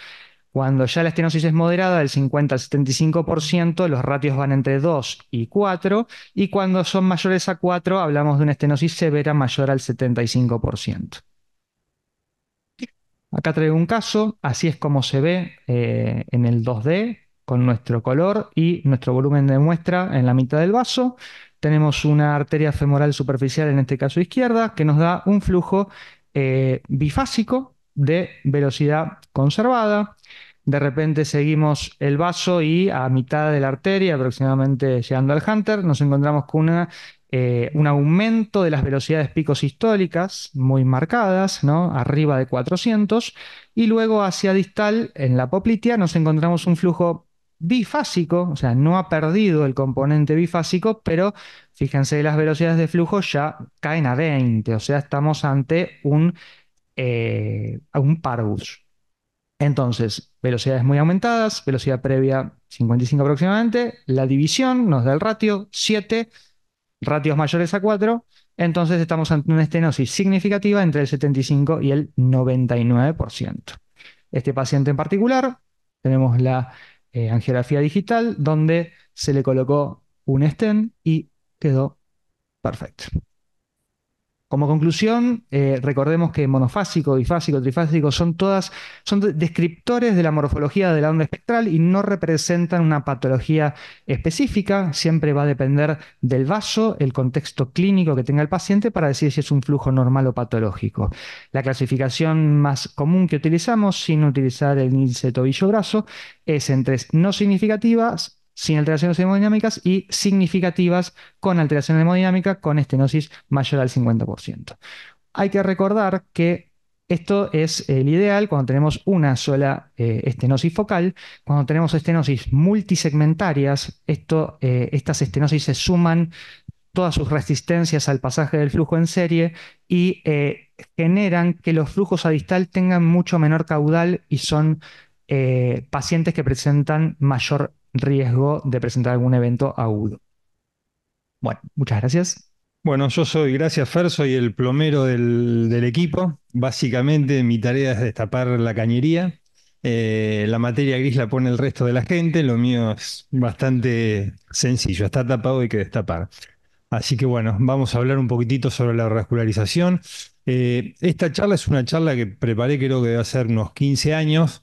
Cuando ya la estenosis es moderada, del 50 al 75%, los ratios van entre 2 y 4, y cuando son mayores a 4, hablamos de una estenosis severa mayor al 75%. Acá traigo un caso, así es como se ve eh, en el 2D, con nuestro color y nuestro volumen de muestra en la mitad del vaso. Tenemos una arteria femoral superficial, en este caso izquierda, que nos da un flujo eh, bifásico de velocidad conservada de repente seguimos el vaso y a mitad de la arteria, aproximadamente llegando al Hunter, nos encontramos con eh, un aumento de las velocidades picos histólicas muy marcadas, ¿no? arriba de 400, y luego hacia distal, en la poplitea, nos encontramos un flujo bifásico, o sea, no ha perdido el componente bifásico, pero fíjense, las velocidades de flujo ya caen a 20, o sea, estamos ante un, eh, un entonces, velocidades muy aumentadas, velocidad previa 55 aproximadamente, la división nos da el ratio 7, ratios mayores a 4, entonces estamos ante una estenosis significativa entre el 75 y el 99%. Este paciente en particular, tenemos la eh, angiografía digital donde se le colocó un estén y quedó perfecto. Como conclusión, eh, recordemos que monofásico, bifásico, trifásico son todas, son descriptores de la morfología de la onda espectral y no representan una patología específica. Siempre va a depender del vaso, el contexto clínico que tenga el paciente para decir si es un flujo normal o patológico. La clasificación más común que utilizamos, sin utilizar el índice tobillo-brazo, es entre no significativas sin alteraciones hemodinámicas y significativas con alteración hemodinámica con estenosis mayor al 50%. Hay que recordar que esto es el ideal cuando tenemos una sola eh, estenosis focal. Cuando tenemos estenosis multisegmentarias, eh, estas estenosis se suman todas sus resistencias al pasaje del flujo en serie y eh, generan que los flujos a distal tengan mucho menor caudal y son pacientes que presentan mayor riesgo de presentar algún evento agudo. Bueno, muchas gracias. Bueno, yo soy, gracias Fer, soy el plomero del, equipo. Básicamente mi tarea es destapar la cañería. Eh, la materia gris la pone el resto de la gente, lo mío es bastante sencillo, está tapado y hay que destapar. Así que bueno, vamos a hablar un poquitito sobre la regularización. Eh, esta charla es una charla que preparé creo que debe ser unos 15 años,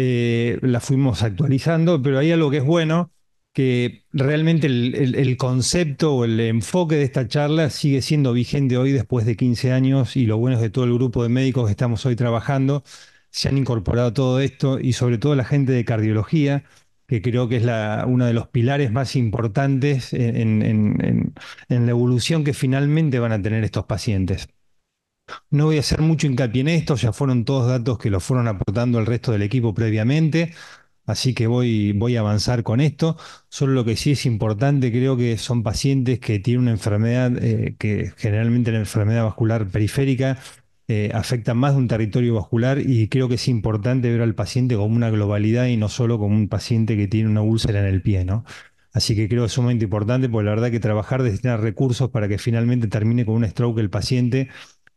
eh, la fuimos actualizando, pero hay algo que es bueno, que realmente el, concepto o el enfoque de esta charla sigue siendo vigente hoy después de 15 años y lo bueno es que todo el grupo de médicos que estamos hoy trabajando se han incorporado todo esto y sobre todo la gente de cardiología, que creo que es la, uno de los pilares más importantes en la evolución que finalmente van a tener estos pacientes. No voy a hacer mucho hincapié en esto, ya fueron todos datos que lo fueron aportando el resto del equipo previamente, así que voy, voy a avanzar con esto. Solo lo que sí es importante, creo que son pacientes que tienen una enfermedad, eh, que generalmente la enfermedad vascular periférica eh, afecta más de un territorio vascular y creo que es importante ver al paciente como una globalidad y no solo como un paciente que tiene una úlcera en el pie, ¿no? Así que creo que es sumamente importante, porque la verdad que trabajar, destinar recursos para que finalmente termine con un stroke el paciente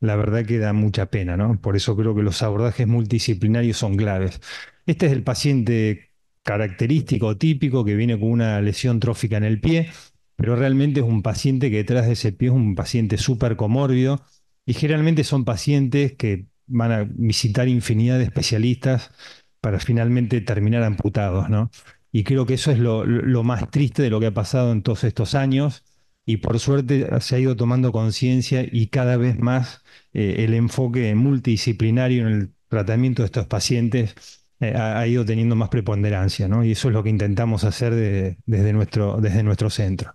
la verdad que da mucha pena, ¿no? Por eso creo que los abordajes multidisciplinarios son claves. Este es el paciente característico, típico, que viene con una lesión trófica en el pie, pero realmente es un paciente que detrás de ese pie es un paciente súper comórbido y generalmente son pacientes que van a visitar infinidad de especialistas para finalmente terminar amputados, ¿no? Y creo que eso es lo, lo más triste de lo que ha pasado en todos estos años y por suerte se ha ido tomando conciencia y cada vez más eh, el enfoque multidisciplinario en el tratamiento de estos pacientes eh, ha, ido teniendo más preponderancia, ¿no? Y eso es lo que intentamos hacer desde, nuestro, desde nuestro centro.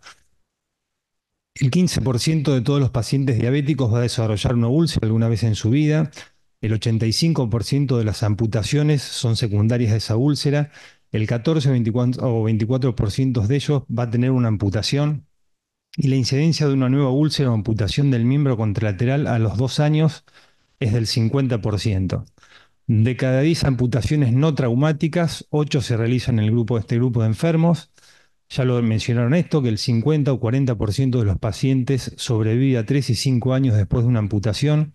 El 15% de todos los pacientes diabéticos va a desarrollar una úlcera alguna vez en su vida. El 85% de las amputaciones son secundarias a esa úlcera. El 14 o 24% de ellos va a tener una amputación y la incidencia de una nueva úlcera o amputación del miembro contralateral a los dos años es del 50%. De cada 10 amputaciones no traumáticas, 8 se realizan en el grupo, este grupo de enfermos. Ya lo mencionaron esto, que el 50 o 40% de los pacientes sobrevive a 3 y 5 años después de una amputación.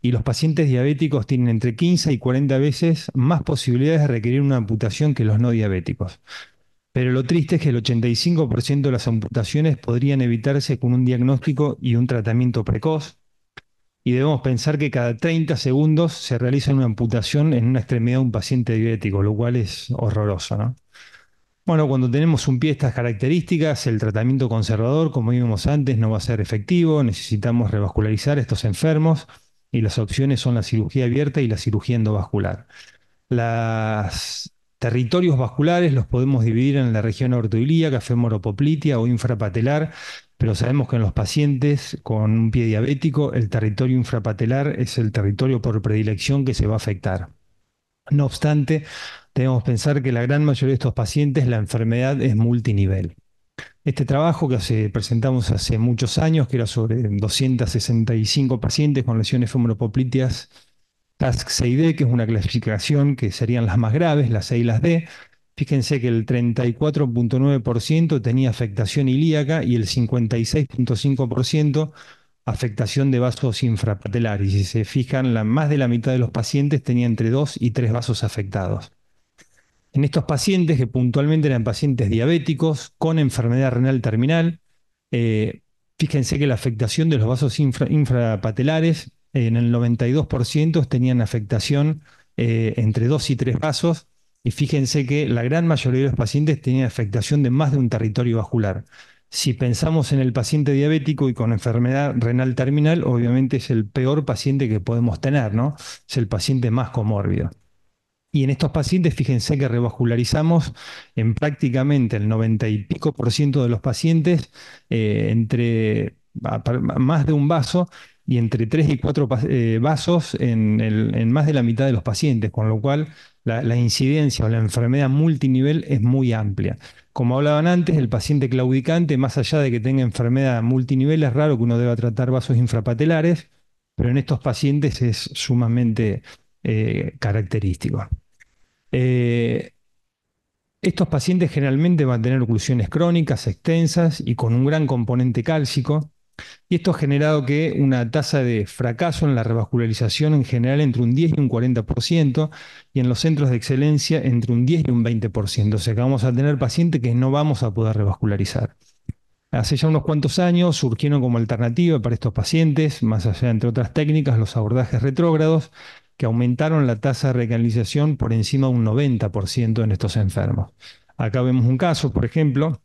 Y los pacientes diabéticos tienen entre 15 y 40 veces más posibilidades de requerir una amputación que los no diabéticos. Pero lo triste es que el 85% de las amputaciones podrían evitarse con un diagnóstico y un tratamiento precoz. Y debemos pensar que cada 30 segundos se realiza una amputación en una extremidad de un paciente diabético, lo cual es horroroso, ¿no? Bueno, cuando tenemos un pie de estas características, el tratamiento conservador, como vimos antes, no va a ser efectivo, necesitamos revascularizar a estos enfermos y las opciones son la cirugía abierta y la cirugía endovascular. Las Territorios vasculares los podemos dividir en la región ortoilíaca, femoropoplitea o infrapatelar, pero sabemos que en los pacientes con un pie diabético el territorio infrapatelar es el territorio por predilección que se va a afectar. No obstante, debemos pensar que la gran mayoría de estos pacientes la enfermedad es multinivel. Este trabajo que presentamos hace muchos años, que era sobre 265 pacientes con lesiones femoropoplíticas Task C D, que es una clasificación que serían las más graves, las C y las D. Fíjense que el 34.9% tenía afectación ilíaca y el 56.5% afectación de vasos infrapatelares. Si se fijan, más de la mitad de los pacientes tenía entre 2 y 3 vasos afectados. En estos pacientes, que puntualmente eran pacientes diabéticos con enfermedad renal terminal, eh, fíjense que la afectación de los vasos infrapatelares en el 92% tenían afectación eh, entre dos y tres vasos, y fíjense que la gran mayoría de los pacientes tenían afectación de más de un territorio vascular. Si pensamos en el paciente diabético y con enfermedad renal terminal, obviamente es el peor paciente que podemos tener, ¿no? Es el paciente más comórbido. Y en estos pacientes, fíjense que revascularizamos en prácticamente el 90 y pico por ciento de los pacientes, eh, entre más de un vaso, y entre 3 y 4 eh, vasos en, más de la mitad de los pacientes, con lo cual la, incidencia o la enfermedad multinivel es muy amplia. Como hablaban antes, el paciente claudicante, más allá de que tenga enfermedad multinivel, es raro que uno deba tratar vasos infrapatelares, pero en estos pacientes es sumamente eh, característico. Eh, estos pacientes generalmente van a tener oclusiones crónicas, extensas y con un gran componente cálcico. Y esto ha generado que una tasa de fracaso en la revascularización en general entre un 10 y un 40% y en los centros de excelencia entre un 10 y un 20%. O sea que vamos a tener pacientes que no vamos a poder revascularizar. Hace ya unos cuantos años surgieron como alternativa para estos pacientes, más allá entre otras técnicas, los abordajes retrógrados, que aumentaron la tasa de recanalización por encima de un 90% en estos enfermos. Acá vemos un caso, por ejemplo,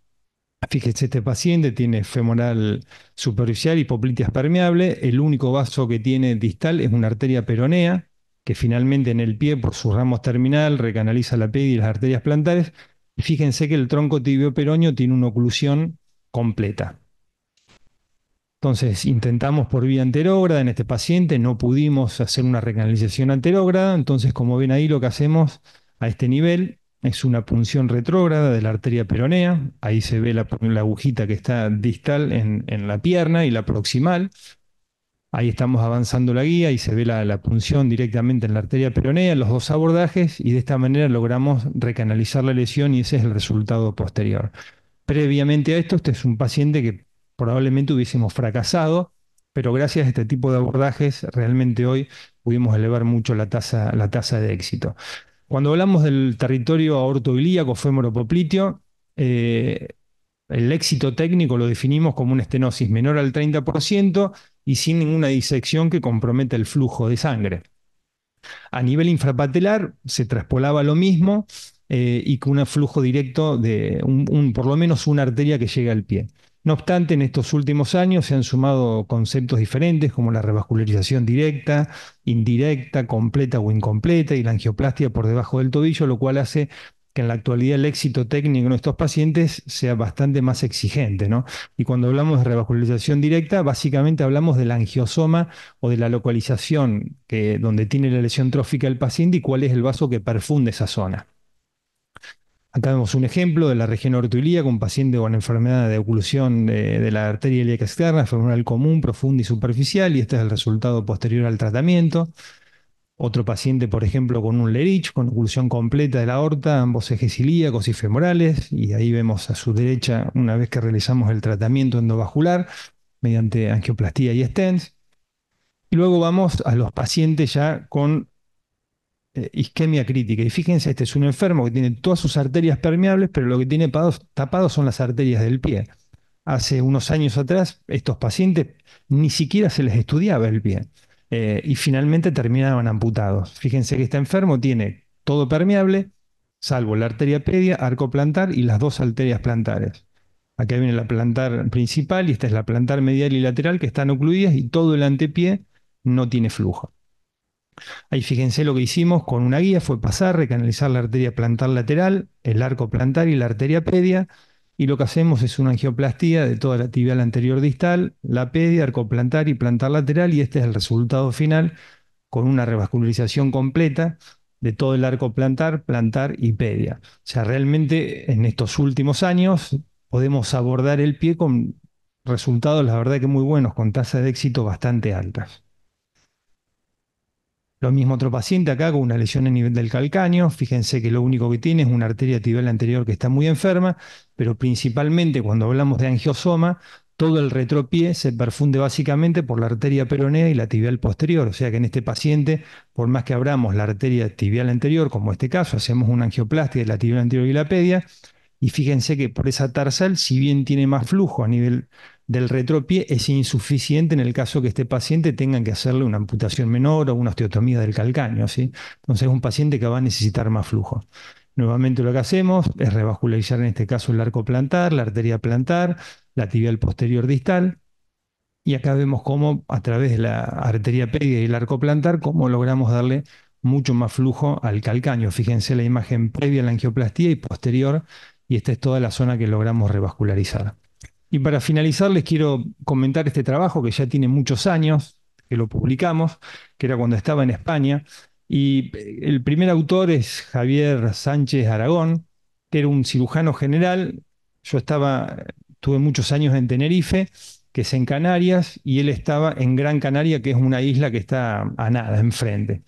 Fíjense, este paciente tiene femoral superficial, y hipopliteas permeable, el único vaso que tiene distal es una arteria peronea, que finalmente en el pie, por sus ramos terminal, recanaliza la pedi y las arterias plantares. fíjense que el tronco tibio peroneo tiene una oclusión completa. Entonces, intentamos por vía anterógrada en este paciente, no pudimos hacer una recanalización anterógrada, entonces como ven ahí lo que hacemos a este nivel es una punción retrógrada de la arteria peronea. Ahí se ve la, agujita que está distal en, la pierna y la proximal. Ahí estamos avanzando la guía y se ve la, punción directamente en la arteria peronea, los dos abordajes, y de esta manera logramos recanalizar la lesión y ese es el resultado posterior. Previamente a esto, este es un paciente que probablemente hubiésemos fracasado, pero gracias a este tipo de abordajes realmente hoy pudimos elevar mucho la tasa, la tasa de éxito. Cuando hablamos del territorio aortoilíaco fémoro eh, el éxito técnico lo definimos como una estenosis menor al 30% y sin ninguna disección que comprometa el flujo de sangre. A nivel infrapatelar se traspolaba lo mismo eh, y con un flujo directo de un, por lo menos una arteria que llega al pie. No obstante, en estos últimos años se han sumado conceptos diferentes como la revascularización directa, indirecta, completa o incompleta y la angioplastia por debajo del tobillo, lo cual hace que en la actualidad el éxito técnico en estos pacientes sea bastante más exigente, Y cuando hablamos de revascularización directa, básicamente hablamos del angiosoma o de la localización que, donde tiene la lesión trófica el paciente y cuál es el vaso que perfunde esa zona. Acá vemos un ejemplo de la región ortoilíaca, un paciente con enfermedad de oclusión de, la arteria ilíaca externa, femoral común, profunda y superficial, y este es el resultado posterior al tratamiento. Otro paciente, por ejemplo, con un Lerich, con oclusión completa de la aorta, ambos ejes ilíacos y femorales, y ahí vemos a su derecha, una vez que realizamos el tratamiento endovascular, mediante angioplastía y stents. Y luego vamos a los pacientes ya con eh, isquemia crítica. Y fíjense, este es un enfermo que tiene todas sus arterias permeables, pero lo que tiene tapados son las arterias del pie. Hace unos años atrás, estos pacientes ni siquiera se les estudiaba el pie. Eh, y finalmente terminaban amputados. Fíjense que este enfermo tiene todo permeable, salvo la arteria pedia, arco plantar y las dos arterias plantares. Acá viene la plantar principal y esta es la plantar medial y lateral que están ocluidas y todo el antepié no tiene flujo. Ahí fíjense lo que hicimos con una guía, fue pasar, recanalizar la arteria plantar lateral, el arco plantar y la arteria pedia, y lo que hacemos es una angioplastía de toda la tibial anterior distal, la pedia, arco plantar y plantar lateral, y este es el resultado final con una revascularización completa de todo el arco plantar, plantar y pedia. O sea, realmente en estos últimos años podemos abordar el pie con resultados, la verdad que muy buenos, con tasas de éxito bastante altas. Lo mismo otro paciente acá con una lesión a nivel del calcáneo. Fíjense que lo único que tiene es una arteria tibial anterior que está muy enferma, pero principalmente cuando hablamos de angiosoma, todo el retropié se perfunde básicamente por la arteria peronea y la tibial posterior. O sea que en este paciente, por más que abramos la arteria tibial anterior, como en este caso, hacemos una angioplastia de la tibial anterior y la pedia, y fíjense que por esa tarsal, si bien tiene más flujo a nivel del retropie es insuficiente en el caso que este paciente tenga que hacerle una amputación menor o una osteotomía del calcáneo. ¿sí? Entonces es un paciente que va a necesitar más flujo. Nuevamente lo que hacemos es revascularizar en este caso el arco plantar, la arteria plantar, la tibial posterior distal. Y acá vemos cómo a través de la arteria pedia y el arco plantar, cómo logramos darle mucho más flujo al calcaño, Fíjense la imagen previa a la angioplastía y posterior, y esta es toda la zona que logramos revascularizar. Y para finalizar les quiero comentar este trabajo que ya tiene muchos años, que lo publicamos, que era cuando estaba en España. Y eh, el primer autor es Javier Sánchez Aragón, que era un cirujano general. Yo estaba, tuve muchos años en Tenerife, que es en Canarias, y él estaba en Gran Canaria, que es una isla que está a nada enfrente.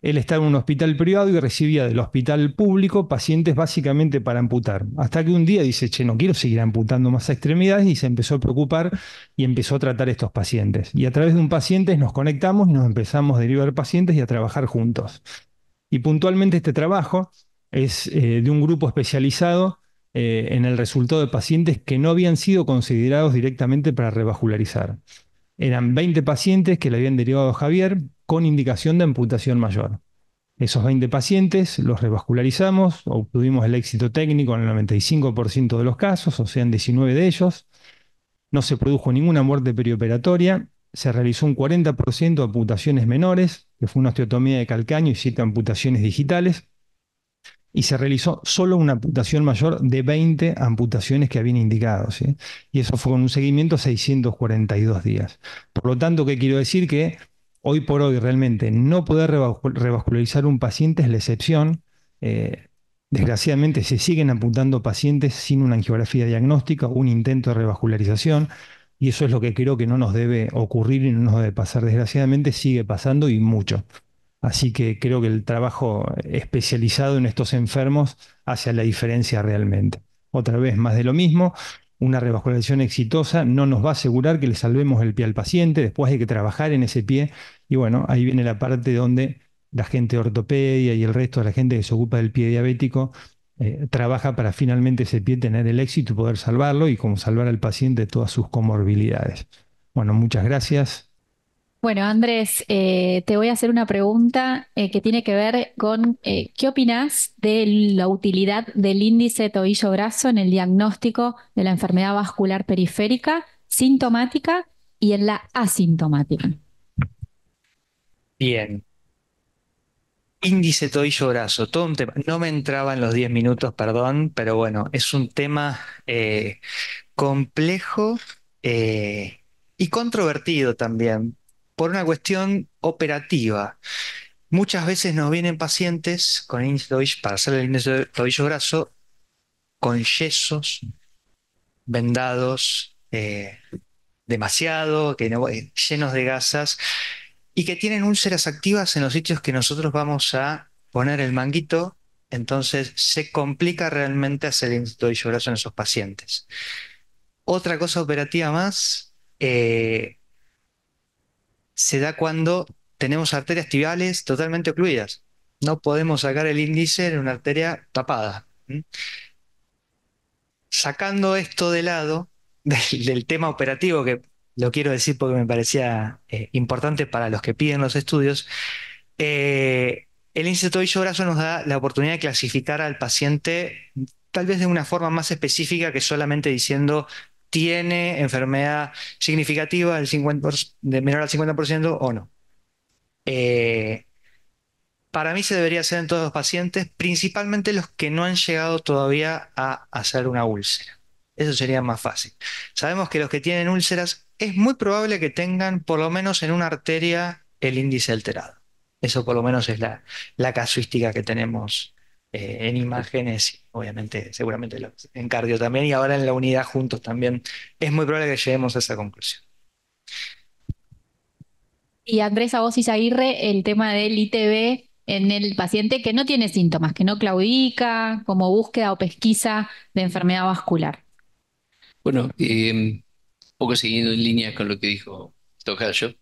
Él estaba en un hospital privado y recibía del hospital público pacientes básicamente para amputar. Hasta que un día dice, che, no quiero seguir amputando más extremidades y se empezó a preocupar y empezó a tratar estos pacientes. Y a través de un paciente nos conectamos y nos empezamos a derivar pacientes y a trabajar juntos. Y puntualmente este trabajo es eh, de un grupo especializado eh, en el resultado de pacientes que no habían sido considerados directamente para revascularizar. Eran 20 pacientes que le habían derivado a Javier, con indicación de amputación mayor. Esos 20 pacientes los revascularizamos, obtuvimos el éxito técnico en el 95% de los casos, o sea, en 19 de ellos. No se produjo ninguna muerte perioperatoria, se realizó un 40% de amputaciones menores, que fue una osteotomía de calcaño y 7 amputaciones digitales, y se realizó solo una amputación mayor de 20 amputaciones que habían indicado, y eso fue con un seguimiento de 642 días. Por lo tanto, ¿qué quiero decir? Que hoy por hoy realmente no poder revascularizar un paciente es la excepción. Eh, desgraciadamente se siguen apuntando pacientes sin una angiografía diagnóstica, un intento de revascularización, y eso es lo que creo que no nos debe ocurrir y no nos debe pasar. Desgraciadamente sigue pasando y mucho. Así que creo que el trabajo especializado en estos enfermos hace la diferencia realmente. Otra vez más de lo mismo, una revascularización exitosa no nos va a asegurar que le salvemos el pie al paciente, después hay que trabajar en ese pie y bueno, ahí viene la parte donde la gente de ortopedia y el resto de la gente que se ocupa del pie diabético eh, trabaja para finalmente ese pie tener el éxito y poder salvarlo y como salvar al paciente de todas sus comorbilidades. Bueno, muchas gracias. Bueno, Andrés, eh, te voy a hacer una pregunta eh, que tiene que ver con eh, qué opinas de la utilidad del índice tobillo-brazo en el diagnóstico de la enfermedad vascular periférica, sintomática y en la asintomática. Bien. Índice tobillo-brazo, todo un tema. No me entraba en los 10 minutos, perdón, pero bueno, es un tema complejo y controvertido también, por una cuestión operativa. Muchas veces nos vienen pacientes con índice para hacer el tobillo graso con yesos vendados eh, demasiado, que eh, llenos de gasas y que tienen úlceras activas en los sitios que nosotros vamos a poner el manguito, entonces se complica realmente hacer el tobillo brazo en esos pacientes. Otra cosa operativa más, eh, se da cuando tenemos arterias tibiales totalmente ocluidas. No podemos sacar el índice en una arteria tapada. Sacando esto de lado del, tema operativo, que lo quiero decir porque me parecía eh, importante para los que piden los estudios, eh, el índice tobillo Brazo nos da la oportunidad de clasificar al paciente tal vez de una forma más específica que solamente diciendo tiene enfermedad significativa del 50, de menor al 50% o no. Eh, para mí se debería hacer en todos los pacientes, principalmente los que no han llegado todavía a hacer una úlcera. Eso sería más fácil. Sabemos que los que tienen úlceras es muy probable que tengan por lo menos en una arteria el índice alterado. Eso por lo menos es la, la casuística que tenemos eh, en imágenes, obviamente, seguramente en cardio también, y ahora en la unidad juntos también. Es muy probable que lleguemos a esa conclusión. Y Andrés, a vos, Isaguirre, el tema del ITB en el paciente que no tiene síntomas, que no claudica, como búsqueda o pesquisa de enfermedad vascular. Bueno, eh, un poco siguiendo en línea con lo que dijo Tocayo,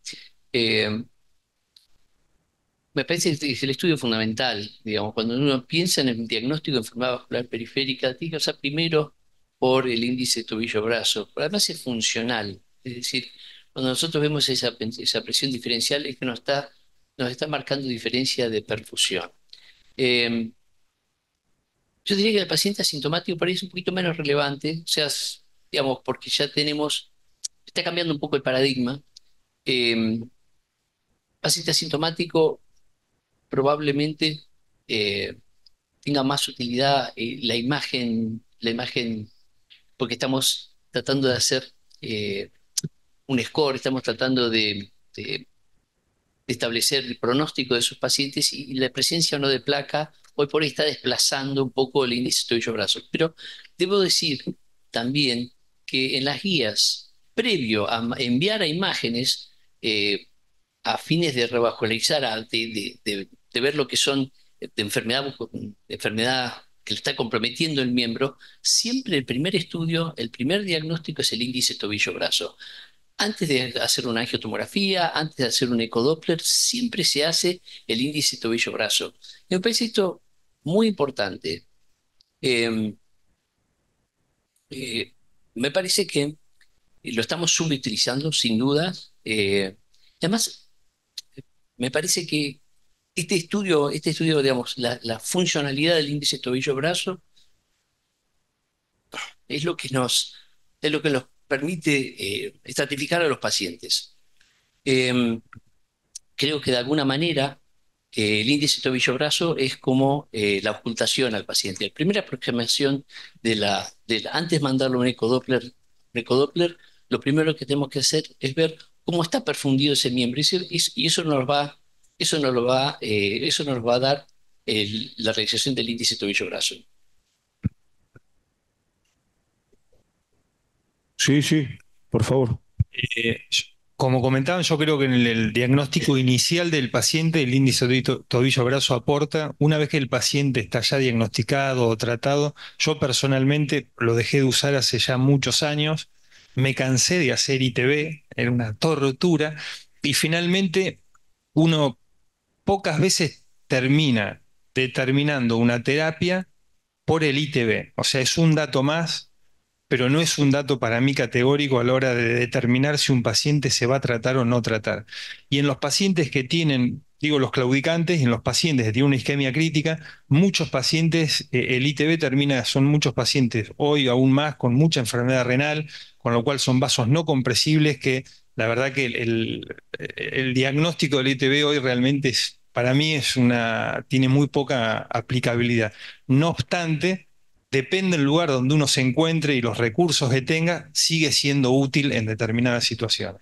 eh, me parece que es el estudio fundamental, digamos, cuando uno piensa en el diagnóstico de enfermedad vascular periférica, tiene que pasar primero por el índice tobillo-brazo, además es funcional, es decir, cuando nosotros vemos esa, presión diferencial es que nos está, marcando diferencia de perfusión. Em, yo diría que el paciente asintomático parece un poquito menos relevante, o sea, digamos, porque ya tenemos, está cambiando un poco el paradigma. Eh, paciente asintomático probablemente eh, tenga más utilidad eh, la imagen, la imagen, porque estamos tratando de hacer eh, un score, estamos tratando de, establecer el pronóstico de sus pacientes y, la presencia o no de placa hoy por hoy está desplazando un poco el índice los brazos. Pero debo decir también que en las guías, previo a enviar a imágenes, a fines de rebajualizar, de, ver lo que son eh, de enfermedad, que le está comprometiendo el miembro, siempre el primer estudio, el primer diagnóstico es el índice tobillo-brazo. Antes de hacer una angiotomografía, antes de hacer un ecodoppler, siempre se hace el índice tobillo-brazo. Me parece esto muy importante. Em, eh, me parece que lo estamos subutilizando, sin duda. Eh, además, me parece que este estudio, este estudio, digamos, la, funcionalidad del índice tobillo-brazo es lo que nos, es lo que nos permite eh, estratificar a los pacientes. Em, creo que de alguna manera eh, el índice tobillo-brazo es como eh, la ocultación al paciente. La primera aproximación de la, antes de mandarlo a un ecodoppler, Doppler, lo primero que tenemos que hacer es ver cómo está perfundido ese miembro y, y eso nos va eso nos, lo va, eh, eso nos va a dar la realización del índice tobillo-brazo. Sí, sí, por favor. Eh, como comentaban, yo creo que en el, diagnóstico inicial del paciente, el índice tobillo-brazo aporta, una vez que el paciente está ya diagnosticado o tratado, yo personalmente lo dejé de usar hace ya muchos años, me cansé de hacer ITB, era una tortura, y finalmente uno pocas veces termina determinando una terapia por el ITB. O sea, es un dato más, pero no es un dato para mí categórico a la hora de determinar si un paciente se va a tratar o no tratar. Y en los pacientes que tienen, digo los claudicantes, en los pacientes que tienen una isquemia crítica, muchos pacientes, eh, el ITB termina, son muchos pacientes hoy aún más con mucha enfermedad renal, con lo cual son vasos no compresibles que la verdad que el, el diagnóstico del ITB hoy realmente es para mí es una, tiene muy poca aplicabilidad. No obstante, depende del lugar donde uno se encuentre y los recursos que tenga, sigue siendo útil en determinadas situaciones.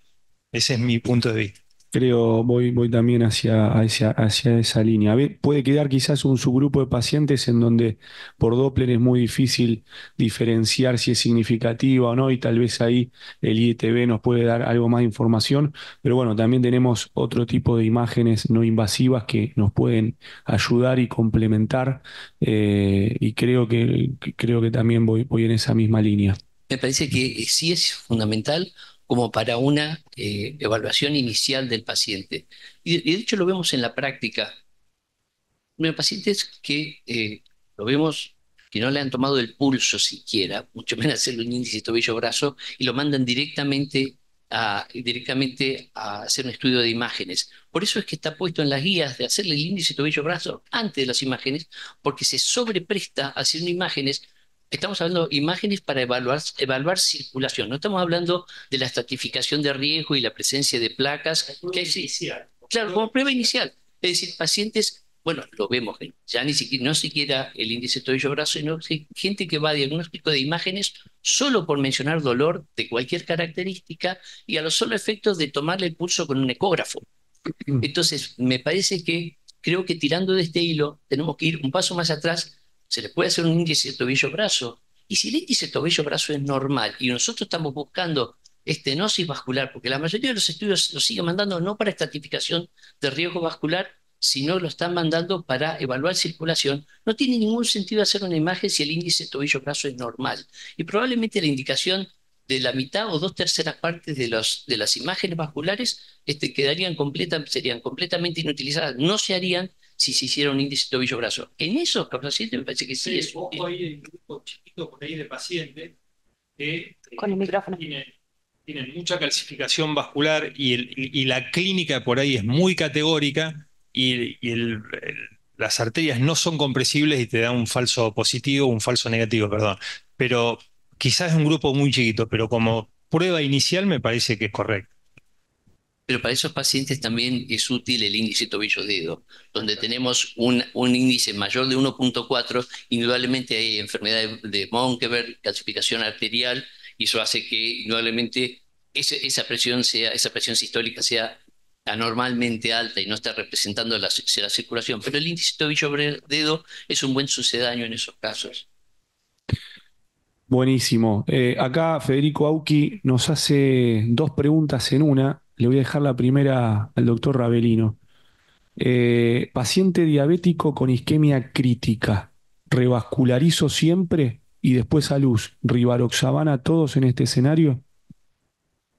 Ese es mi punto de vista. Creo, voy, voy también hacia, hacia, hacia esa línea. A ver, puede quedar quizás un subgrupo de pacientes en donde por Doppler es muy difícil diferenciar si es significativa o no, y tal vez ahí el IETV nos puede dar algo más de información, pero bueno, también tenemos otro tipo de imágenes no invasivas que nos pueden ayudar y complementar, eh, y creo que, creo que también voy, voy en esa misma línea. Me parece que sí es fundamental como para una eh, evaluación inicial del paciente. Y, de hecho lo vemos en la práctica. paciente es que eh, lo vemos que no le han tomado el pulso siquiera, mucho menos hacerle un índice tobillo brazo, y lo mandan directamente a, directamente a hacer un estudio de imágenes. Por eso es que está puesto en las guías de hacerle el índice tobillo brazo antes de las imágenes, porque se sobrepresta a hacer imágenes Estamos hablando de imágenes para evaluar, circulación. No estamos hablando de la estratificación de riesgo y la presencia de placas. Claro, como prueba inicial. Es decir, pacientes, bueno, lo vemos, ¿eh? ya ni siquiera, no siquiera el índice tobillo brazo, sino gente que va a diagnóstico de imágenes solo por mencionar dolor de cualquier característica y a los solo efectos de tomarle el pulso con un ecógrafo. Mm. Entonces, me parece que creo que tirando de este hilo tenemos que ir un paso más atrás se le puede hacer un índice de tobillo-brazo. Y si el índice de tobillo-brazo es normal y nosotros estamos buscando estenosis vascular, porque la mayoría de los estudios lo siguen mandando no para estratificación de riesgo vascular, sino lo están mandando para evaluar circulación, no tiene ningún sentido hacer una imagen si el índice de tobillo-brazo es normal. Y probablemente la indicación de la mitad o dos terceras partes de, los, de las imágenes vasculares este, quedarían completa serían completamente inutilizadas, no se harían si se hiciera un índice tobillo brazo. En esos pacientes me parece que sí, es. Ojo hay un grupo chiquito por ahí de pacientes que eh, Tienen, mucha calcificación vascular y, la clínica por ahí es muy categórica y, las arterias no son compresibles y te dan un falso positivo, un falso negativo, perdón. Pero quizás es un grupo muy chiquito, pero como prueba inicial me parece que es correcto. Pero para esos pacientes también es útil el índice tobillo-dedo, donde tenemos un, índice mayor de 1.4, indudablemente hay enfermedad de, Monkeberg, calcificación arterial, y eso hace que indudablemente esa, presión sea, esa presión sistólica sea anormalmente alta y no está representando la, circulación. Pero el índice tobillo-dedo es un buen sucedaño en esos casos. Buenísimo. Eh, acá Federico Auqui nos hace dos preguntas en una le voy a dejar la primera al doctor Ravelino. Eh, paciente diabético con isquemia crítica, revascularizo siempre y después a luz, a todos en este escenario.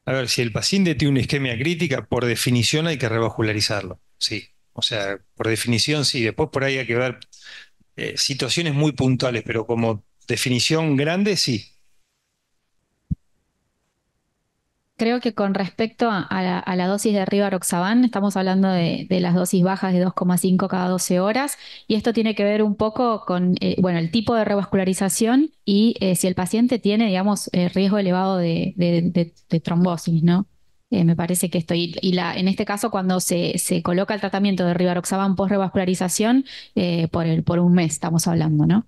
A ver, si el paciente tiene una isquemia crítica, por definición hay que revascularizarlo, sí. O sea, por definición sí, después por ahí hay que ver eh, situaciones muy puntuales, pero como definición grande sí, Creo que con respecto a, la, dosis de rivaroxaban, estamos hablando de, las dosis bajas de 2,5 cada 12 horas, y esto tiene que ver un poco con eh, bueno, el tipo de revascularización y eh, si el paciente tiene, digamos, eh, riesgo elevado de, trombosis, ¿no? me parece que estoy. Y la, en este caso, cuando se, se coloca el tratamiento de rivaroxaban post revascularización, por, por un mes estamos hablando, ¿no?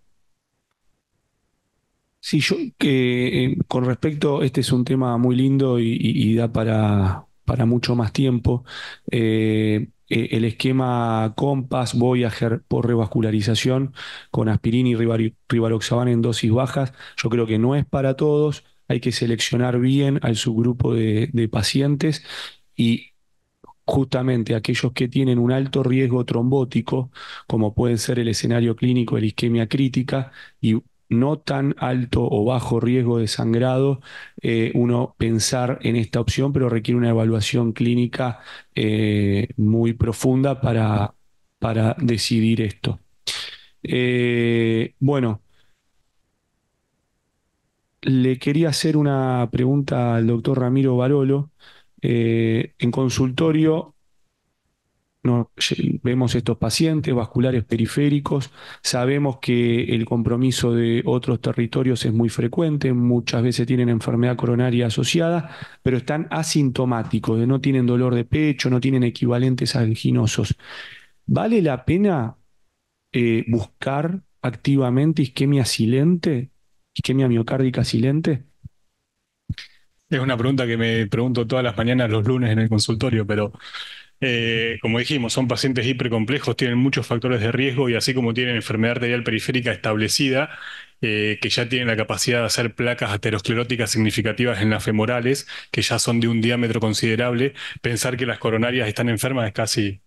Sí, yo que eh, con respecto, este es un tema muy lindo y, da para, para mucho más tiempo. Eh, eh, el esquema Compass Voyager por revascularización con aspirina y rivaroxabán en dosis bajas, yo creo que no es para todos. Hay que seleccionar bien al subgrupo de, pacientes y justamente aquellos que tienen un alto riesgo trombótico, como pueden ser el escenario clínico de la isquemia crítica y no tan alto o bajo riesgo de sangrado, eh, uno pensar en esta opción, pero requiere una evaluación clínica eh, muy profunda para, para decidir esto. Eh, bueno, le quería hacer una pregunta al doctor Ramiro Barolo. en consultorio vemos estos pacientes vasculares periféricos, sabemos que el compromiso de otros territorios es muy frecuente, muchas veces tienen enfermedad coronaria asociada, pero están asintomáticos, no tienen dolor de pecho, no tienen equivalentes alginosos. ¿Vale la pena eh, buscar activamente isquemia silente, isquemia miocárdica silente? Es una pregunta que me pregunto todas las mañanas los lunes en el consultorio, pero eh, como dijimos, son pacientes hipercomplejos, tienen muchos factores de riesgo y así como tienen enfermedad arterial periférica establecida, eh, que ya tienen la capacidad de hacer placas ateroscleróticas significativas en las femorales, que ya son de un diámetro considerable, pensar que las coronarias están enfermas es casi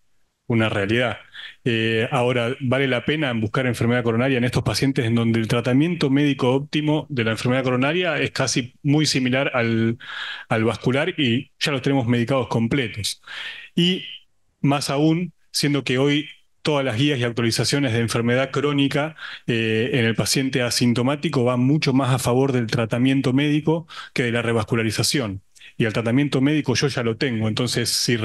una realidad. Eh, ahora, vale la pena buscar enfermedad coronaria en estos pacientes en donde el tratamiento médico óptimo de la enfermedad coronaria es casi muy similar al vascular y ya los tenemos medicados completos y más aún, siendo que hoy todas las guías y actualizaciones de enfermedad crónica eh, en el paciente asintomático van mucho más a favor del tratamiento médico que de la revascularización. Y el tratamiento médico yo ya lo tengo, entonces si,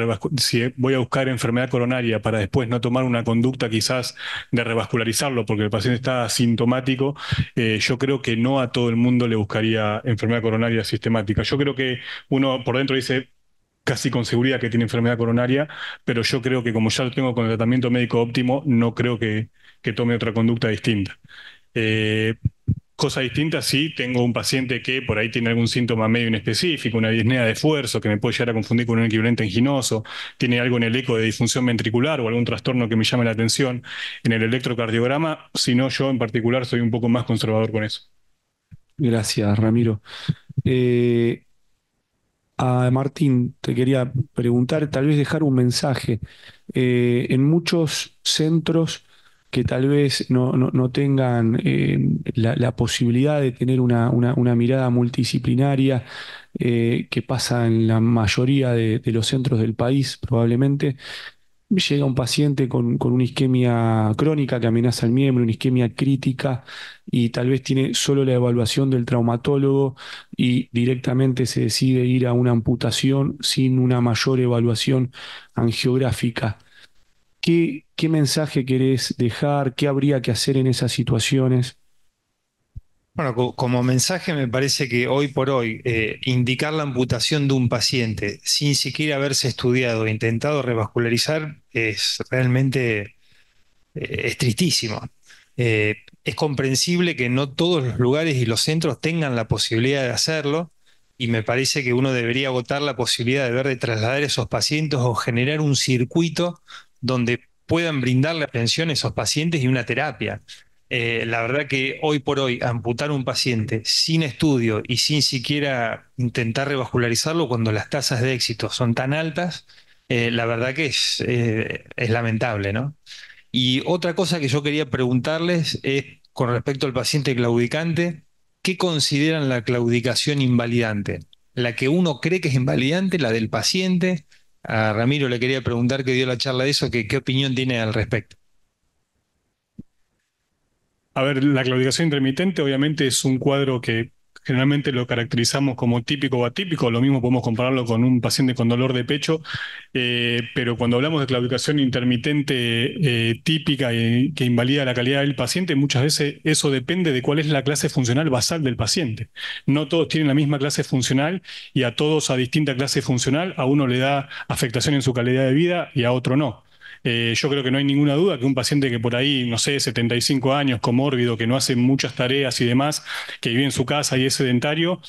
voy a buscar enfermedad coronaria para después no tomar una conducta quizás de revascularizarlo porque el paciente está asintomático, eh, yo creo que no a todo el mundo le buscaría enfermedad coronaria sistemática. Yo creo que uno por dentro dice, casi con seguridad que tiene enfermedad coronaria, pero yo creo que como ya lo tengo con el tratamiento médico óptimo, no creo que, tome otra conducta distinta. Eh, cosa distinta sí, tengo un paciente que por ahí tiene algún síntoma medio inespecífico, una disnea de esfuerzo que me puede llegar a confundir con un equivalente anginoso, tiene algo en el eco de disfunción ventricular o algún trastorno que me llame la atención en el electrocardiograma, si no yo en particular soy un poco más conservador con eso. Gracias, Ramiro. Eh, a ah, Martín, te quería preguntar, tal vez dejar un mensaje. Eh, en muchos centros que tal vez no, no, tengan eh, la, posibilidad de tener una, una, mirada multidisciplinaria, eh, que pasa en la mayoría de los centros del país probablemente, llega un paciente con, una isquemia crónica que amenaza el miembro, una isquemia crítica, y tal vez tiene solo la evaluación del traumatólogo y directamente se decide ir a una amputación sin una mayor evaluación angiográfica. ¿Qué, qué mensaje querés dejar? ¿Qué habría que hacer en esas situaciones? Bueno, como mensaje me parece que hoy por hoy eh, indicar la amputación de un paciente sin siquiera haberse estudiado o e intentado revascularizar es realmente eh, estrictísimo. Eh, es comprensible que no todos los lugares y los centros tengan la posibilidad de hacerlo y me parece que uno debería agotar la posibilidad de ver de trasladar a esos pacientes o generar un circuito donde puedan brindarle atención a esos pacientes y una terapia. Eh, la verdad que hoy por hoy amputar un paciente sin estudio y sin siquiera intentar revascularizarlo cuando las tasas de éxito son tan altas, eh, la verdad que eh, es, lamentable, ¿no? Y otra cosa que yo quería preguntarles es con respecto al paciente claudicante, ¿qué consideran la claudicación invalidante? ¿La que uno cree que es invalidante, la del paciente? A Ramiro le quería preguntar que dio la charla de eso, qué opinión tiene al respecto. A ver, la claudicación intermitente obviamente es un cuadro que generalmente lo caracterizamos como típico o atípico, lo mismo podemos compararlo con un paciente con dolor de pecho, eh, pero cuando hablamos de claudicación intermitente eh, típica y que invalida la calidad del paciente, muchas veces eso depende de cuál es la clase funcional basal del paciente. No todos tienen la misma clase funcional y a todos a distinta clase funcional, a uno le da afectación en su calidad de vida y a otro no. Eh, yo creo que no hay ninguna duda que un paciente que por ahí, no sé, 75 años, comórbido, que no hace muchas tareas y demás, que vive en su casa y es sedentario,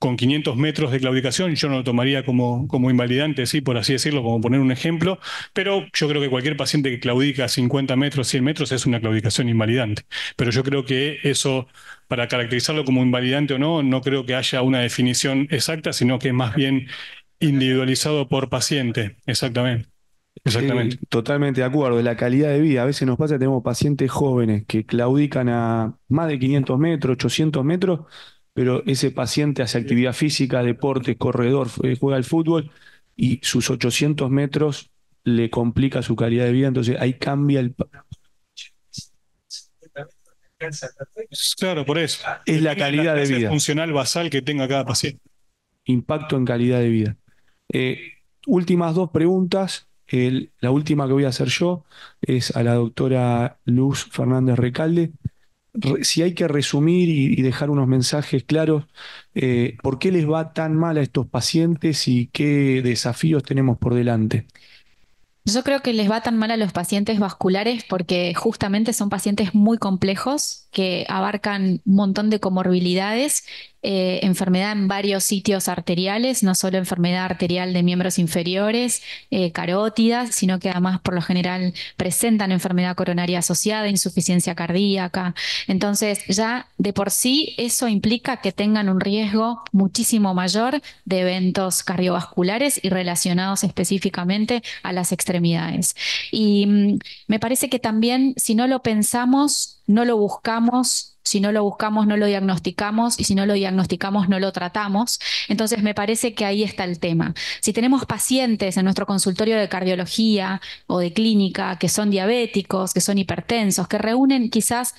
con 500 metros de claudicación, yo no lo tomaría como, como invalidante, ¿sí? por así decirlo, como poner un ejemplo, pero yo creo que cualquier paciente que claudica 50 metros, 100 metros es una claudicación invalidante. Pero yo creo que eso, para caracterizarlo como invalidante o no, no creo que haya una definición exacta, sino que es más bien individualizado por paciente, exactamente. Exactamente. Eh, totalmente de acuerdo. La calidad de vida. A veces nos pasa tenemos pacientes jóvenes que claudican a más de 500 metros, 800 metros, pero ese paciente hace actividad física, deporte, corredor, eh, juega al fútbol y sus 800 metros le complica su calidad de vida. Entonces ahí cambia el. Claro, por eso. Es la calidad de vida. funcional basal que tenga cada paciente. Impacto en calidad de vida. Eh, últimas dos preguntas la última que voy a hacer yo es a la doctora Luz Fernández Recalde. si hay que resumir y, dejar unos mensajes claros, eh, ¿por qué les va tan mal a estos pacientes y qué desafíos tenemos por delante? Yo creo que les va tan mal a los pacientes vasculares porque justamente son pacientes muy complejos que abarcan un montón de comorbilidades eh, enfermedad en varios sitios arteriales, no solo enfermedad arterial de miembros inferiores, eh, carótidas, sino que además por lo general presentan enfermedad coronaria asociada, insuficiencia cardíaca. Entonces ya de por sí eso implica que tengan un riesgo muchísimo mayor de eventos cardiovasculares y relacionados específicamente a las extremidades. Y mm, me parece que también si no lo pensamos, no lo buscamos, si no lo buscamos, no lo diagnosticamos y si no lo diagnosticamos, no lo tratamos. Entonces, me parece que ahí está el tema. Si tenemos pacientes en nuestro consultorio de cardiología o de clínica que son diabéticos, que son hipertensos, que reúnen quizás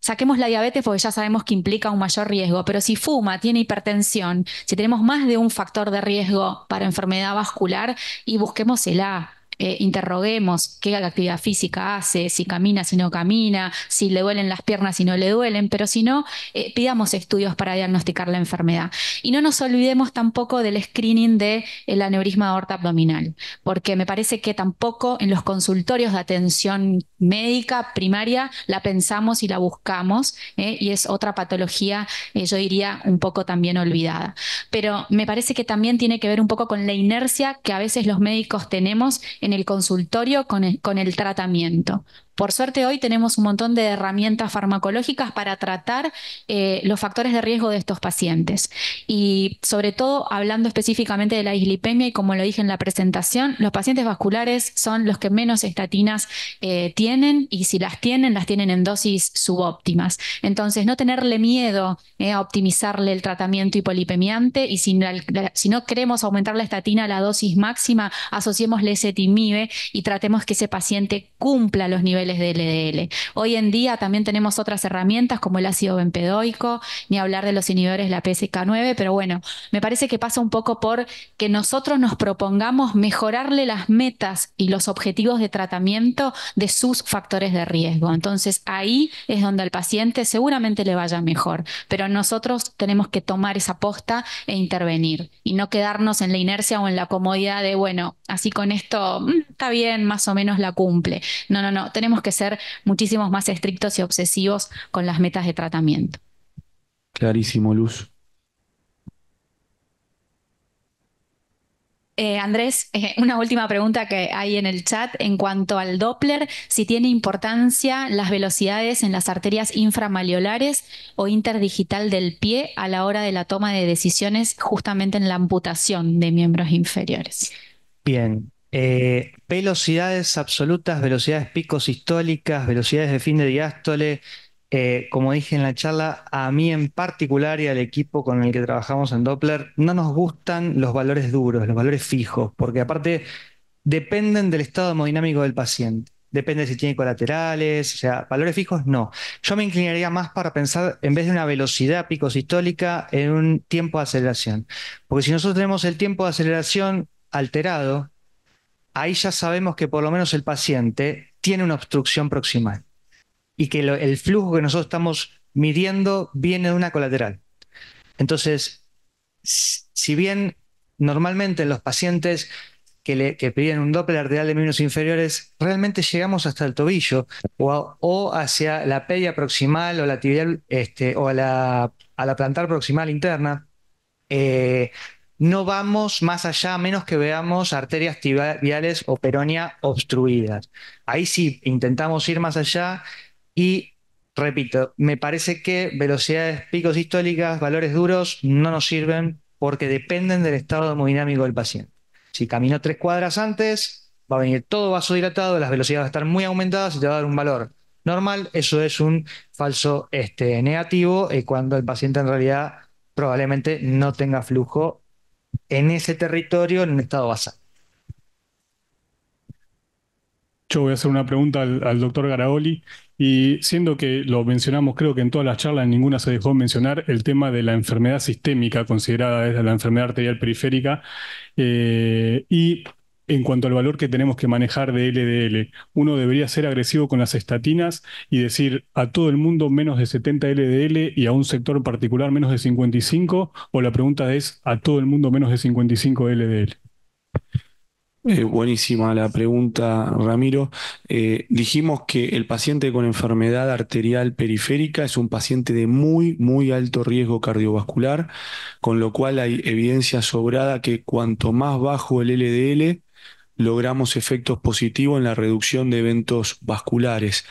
saquemos la diabetes porque ya sabemos que implica un mayor riesgo, pero si fuma, tiene hipertensión, si tenemos más de un factor de riesgo para enfermedad vascular y busquemos el A, eh, interroguemos qué actividad física hace, si camina, si no camina, si le duelen las piernas, si no le duelen, pero si no, eh, pidamos estudios para diagnosticar la enfermedad. Y no nos olvidemos tampoco del screening del de aneurisma de aorta abdominal, porque me parece que tampoco en los consultorios de atención médica primaria la pensamos y la buscamos, eh, y es otra patología, yo diría, un poco también olvidada. Pero me parece que también tiene que ver un poco con la inercia que a veces los médicos tenemos en el consultorio con el, con el tratamiento. Por suerte hoy tenemos un montón de herramientas farmacológicas para tratar eh, los factores de riesgo de estos pacientes. Y sobre todo, hablando específicamente de la islipemia y como lo dije en la presentación, los pacientes vasculares son los que menos estatinas eh, tienen y si las tienen, las tienen en dosis subóptimas. Entonces, no tenerle miedo eh, a optimizarle el tratamiento hipolipemiante y si, no queremos aumentar la estatina a la dosis máxima, asociémosle ese y tratemos que ese paciente cumpla los niveles de LDL. Hoy en día también tenemos otras herramientas como el ácido benpedoico, ni hablar de los inhibidores de la PSK9, pero bueno, me parece que pasa un poco por que nosotros nos propongamos mejorarle las metas y los objetivos de tratamiento de sus factores de riesgo. Entonces ahí es donde al paciente seguramente le vaya mejor, pero nosotros tenemos que tomar esa aposta e intervenir y no quedarnos en la inercia o en la comodidad de, bueno, así con esto mm, está bien, más o menos la cumple. No, no, no, tenemos que ser muchísimos más estrictos y obsesivos con las metas de tratamiento. Clarísimo, Luz. Eh, Andrés, eh, una última pregunta que hay en el chat en cuanto al Doppler, si tiene importancia las velocidades en las arterias inframaleolares o interdigital del pie a la hora de la toma de decisiones justamente en la amputación de miembros inferiores. Bien, eh, velocidades absolutas, velocidades picos sistólicas, velocidades de fin de diástole. Eh, como dije en la charla, a mí en particular y al equipo con el que trabajamos en Doppler, no nos gustan los valores duros, los valores fijos, porque aparte dependen del estado hemodinámico del paciente. Depende si tiene colaterales, o sea, valores fijos, no. Yo me inclinaría más para pensar, en vez de una velocidad picosistólica en un tiempo de aceleración. Porque si nosotros tenemos el tiempo de aceleración alterado, ahí ya sabemos que por lo menos el paciente tiene una obstrucción proximal y que el flujo que nosotros estamos midiendo viene de una colateral. Entonces, si bien normalmente en los pacientes que, piden un Doppler arterial de miembros inferiores, realmente llegamos hasta el tobillo o, hacia la pedia proximal o la tibial este, o a la, plantar proximal interna. Eh, no vamos más allá a menos que veamos arterias tibiales o peronia obstruidas. Ahí sí intentamos ir más allá y repito, me parece que velocidades picos histólicas, valores duros, no nos sirven porque dependen del estado hemodinámico del paciente. Si caminó tres cuadras antes, va a venir todo vasodilatado, las velocidades van a estar muy aumentadas y te va a dar un valor normal. Eso es un falso este, negativo eh, cuando el paciente en realidad probablemente no tenga flujo en ese territorio en el estado basal. Yo voy a hacer una pregunta al, doctor Garaoli y siendo que lo mencionamos creo que en todas las charlas, ninguna se dejó mencionar el tema de la enfermedad sistémica considerada desde la enfermedad arterial periférica eh, y en cuanto al valor que tenemos que manejar de LDL. Uno debería ser agresivo con las estatinas y decir a todo el mundo menos de 70 LDL y a un sector particular menos de 55, o la pregunta es a todo el mundo menos de 55 LDL. Eh, buenísima la pregunta, Ramiro. Eh, dijimos que el paciente con enfermedad arterial periférica es un paciente de muy, muy alto riesgo cardiovascular, con lo cual hay evidencia sobrada que cuanto más bajo el LDL, logramos efectos positivos en la reducción de eventos vasculares.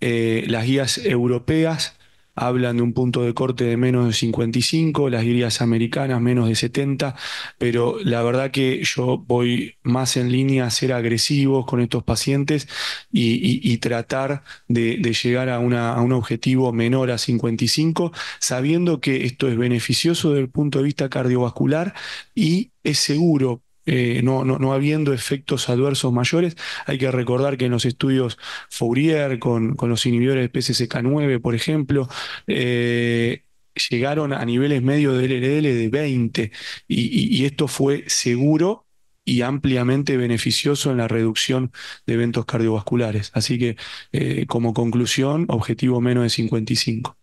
Eh, las guías europeas hablan de un punto de corte de menos de 55, las guías americanas menos de 70, pero la verdad que yo voy más en línea a ser agresivos con estos pacientes y, tratar de, llegar a, a, un objetivo menor a 55, sabiendo que esto es beneficioso desde el punto de vista cardiovascular y es seguro eh, no, no, habiendo efectos adversos mayores. Hay que recordar que en los estudios Fourier, con, los inhibidores de PCSK9, por ejemplo, eh, llegaron a niveles medios de LDL de 20 y, esto fue seguro y ampliamente beneficioso en la reducción de eventos cardiovasculares. Así que, eh, como conclusión, objetivo menos de 55.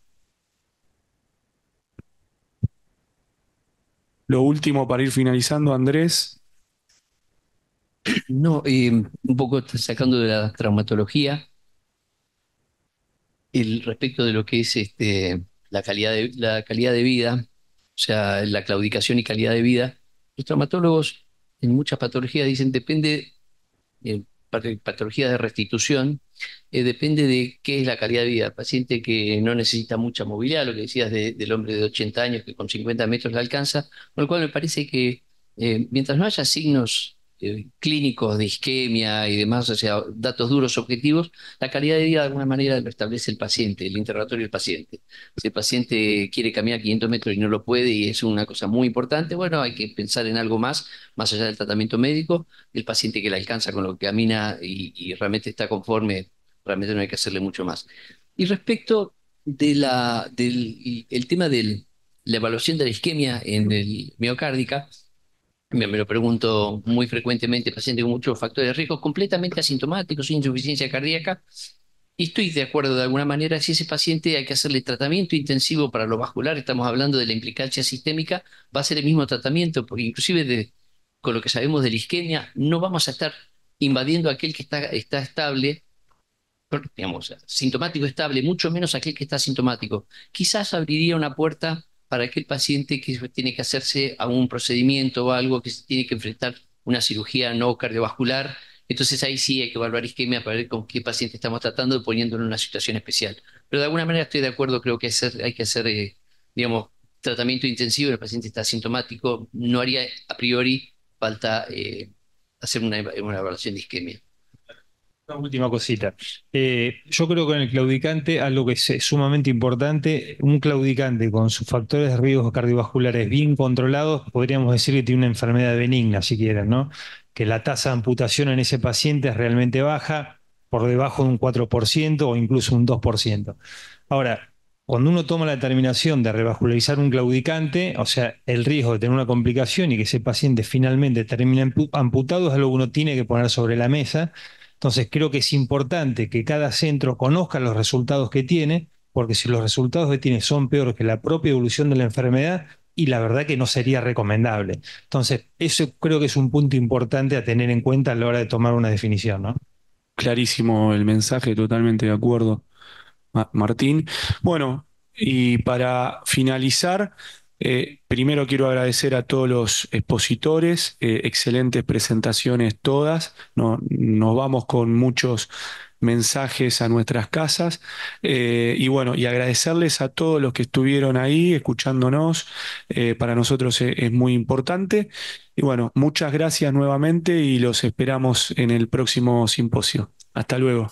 Lo último para ir finalizando, Andrés, no, un poco sacando de la traumatología, el respecto de lo que es este, la, calidad de, la calidad de vida, o sea, la claudicación y calidad de vida, los traumatólogos en muchas patologías dicen depende, en eh, patologías de restitución, eh, depende de qué es la calidad de vida. Paciente que no necesita mucha movilidad, lo que decías del hombre de 80 años que con 50 metros le alcanza, con lo cual me parece que eh, mientras no haya signos eh, clínicos de isquemia y demás, o sea, datos duros objetivos, la calidad de vida de alguna manera lo establece el paciente, el interrogatorio del paciente. Si el paciente quiere caminar 500 metros y no lo puede y es una cosa muy importante, bueno, hay que pensar en algo más, más allá del tratamiento médico, el paciente que la alcanza con lo que camina y, realmente está conforme, realmente no hay que hacerle mucho más. Y respecto del tema de la evaluación de la isquemia en el miocárdica, me, lo pregunto muy frecuentemente, paciente con muchos factores de riesgo, completamente asintomáticos, insuficiencia cardíaca, y estoy de acuerdo de alguna manera, si ese paciente hay que hacerle tratamiento intensivo para lo vascular, estamos hablando de la implicancia sistémica, va a ser el mismo tratamiento, porque inclusive con lo que sabemos de la isquemia, no vamos a estar invadiendo a aquel que está, está estable, digamos, sintomático estable, mucho menos aquel que está asintomático. Quizás abriría una puerta para aquel paciente que tiene que hacerse algún procedimiento o algo, que tiene que enfrentar una cirugía no cardiovascular. Entonces ahí sí hay que evaluar isquemia para ver con qué paciente estamos tratando, poniéndolo en una situación especial. Pero de alguna manera estoy de acuerdo, creo que hay que hacer, eh, digamos, tratamiento intensivo, el paciente está asintomático, no haría a priori falta eh, hacer una, una evaluación de isquemia. Una última cosita. Eh, yo creo que en el claudicante, algo que es sumamente importante, un claudicante con sus factores de riesgo cardiovasculares bien controlados, podríamos decir que tiene una enfermedad benigna, si quieren, ¿no? Que la tasa de amputación en ese paciente es realmente baja, por debajo de un 4% o incluso un 2%. Ahora, cuando uno toma la determinación de revascularizar un claudicante, o sea, el riesgo de tener una complicación y que ese paciente finalmente termine amputado es algo que uno tiene que poner sobre la mesa entonces creo que es importante que cada centro conozca los resultados que tiene, porque si los resultados que tiene son peores que la propia evolución de la enfermedad, y la verdad que no sería recomendable. Entonces, eso creo que es un punto importante a tener en cuenta a la hora de tomar una definición, ¿no? Clarísimo el mensaje, totalmente de acuerdo, Martín. Bueno, y para finalizar, eh, primero quiero agradecer a todos los expositores, eh, excelentes presentaciones todas, nos vamos con muchos mensajes a nuestras casas. Eh, y bueno, y agradecerles a todos los que estuvieron ahí escuchándonos. para nosotros e-, es, muy importante. Y bueno, muchas gracias nuevamente y los esperamos en el próximo simposio. Hasta luego.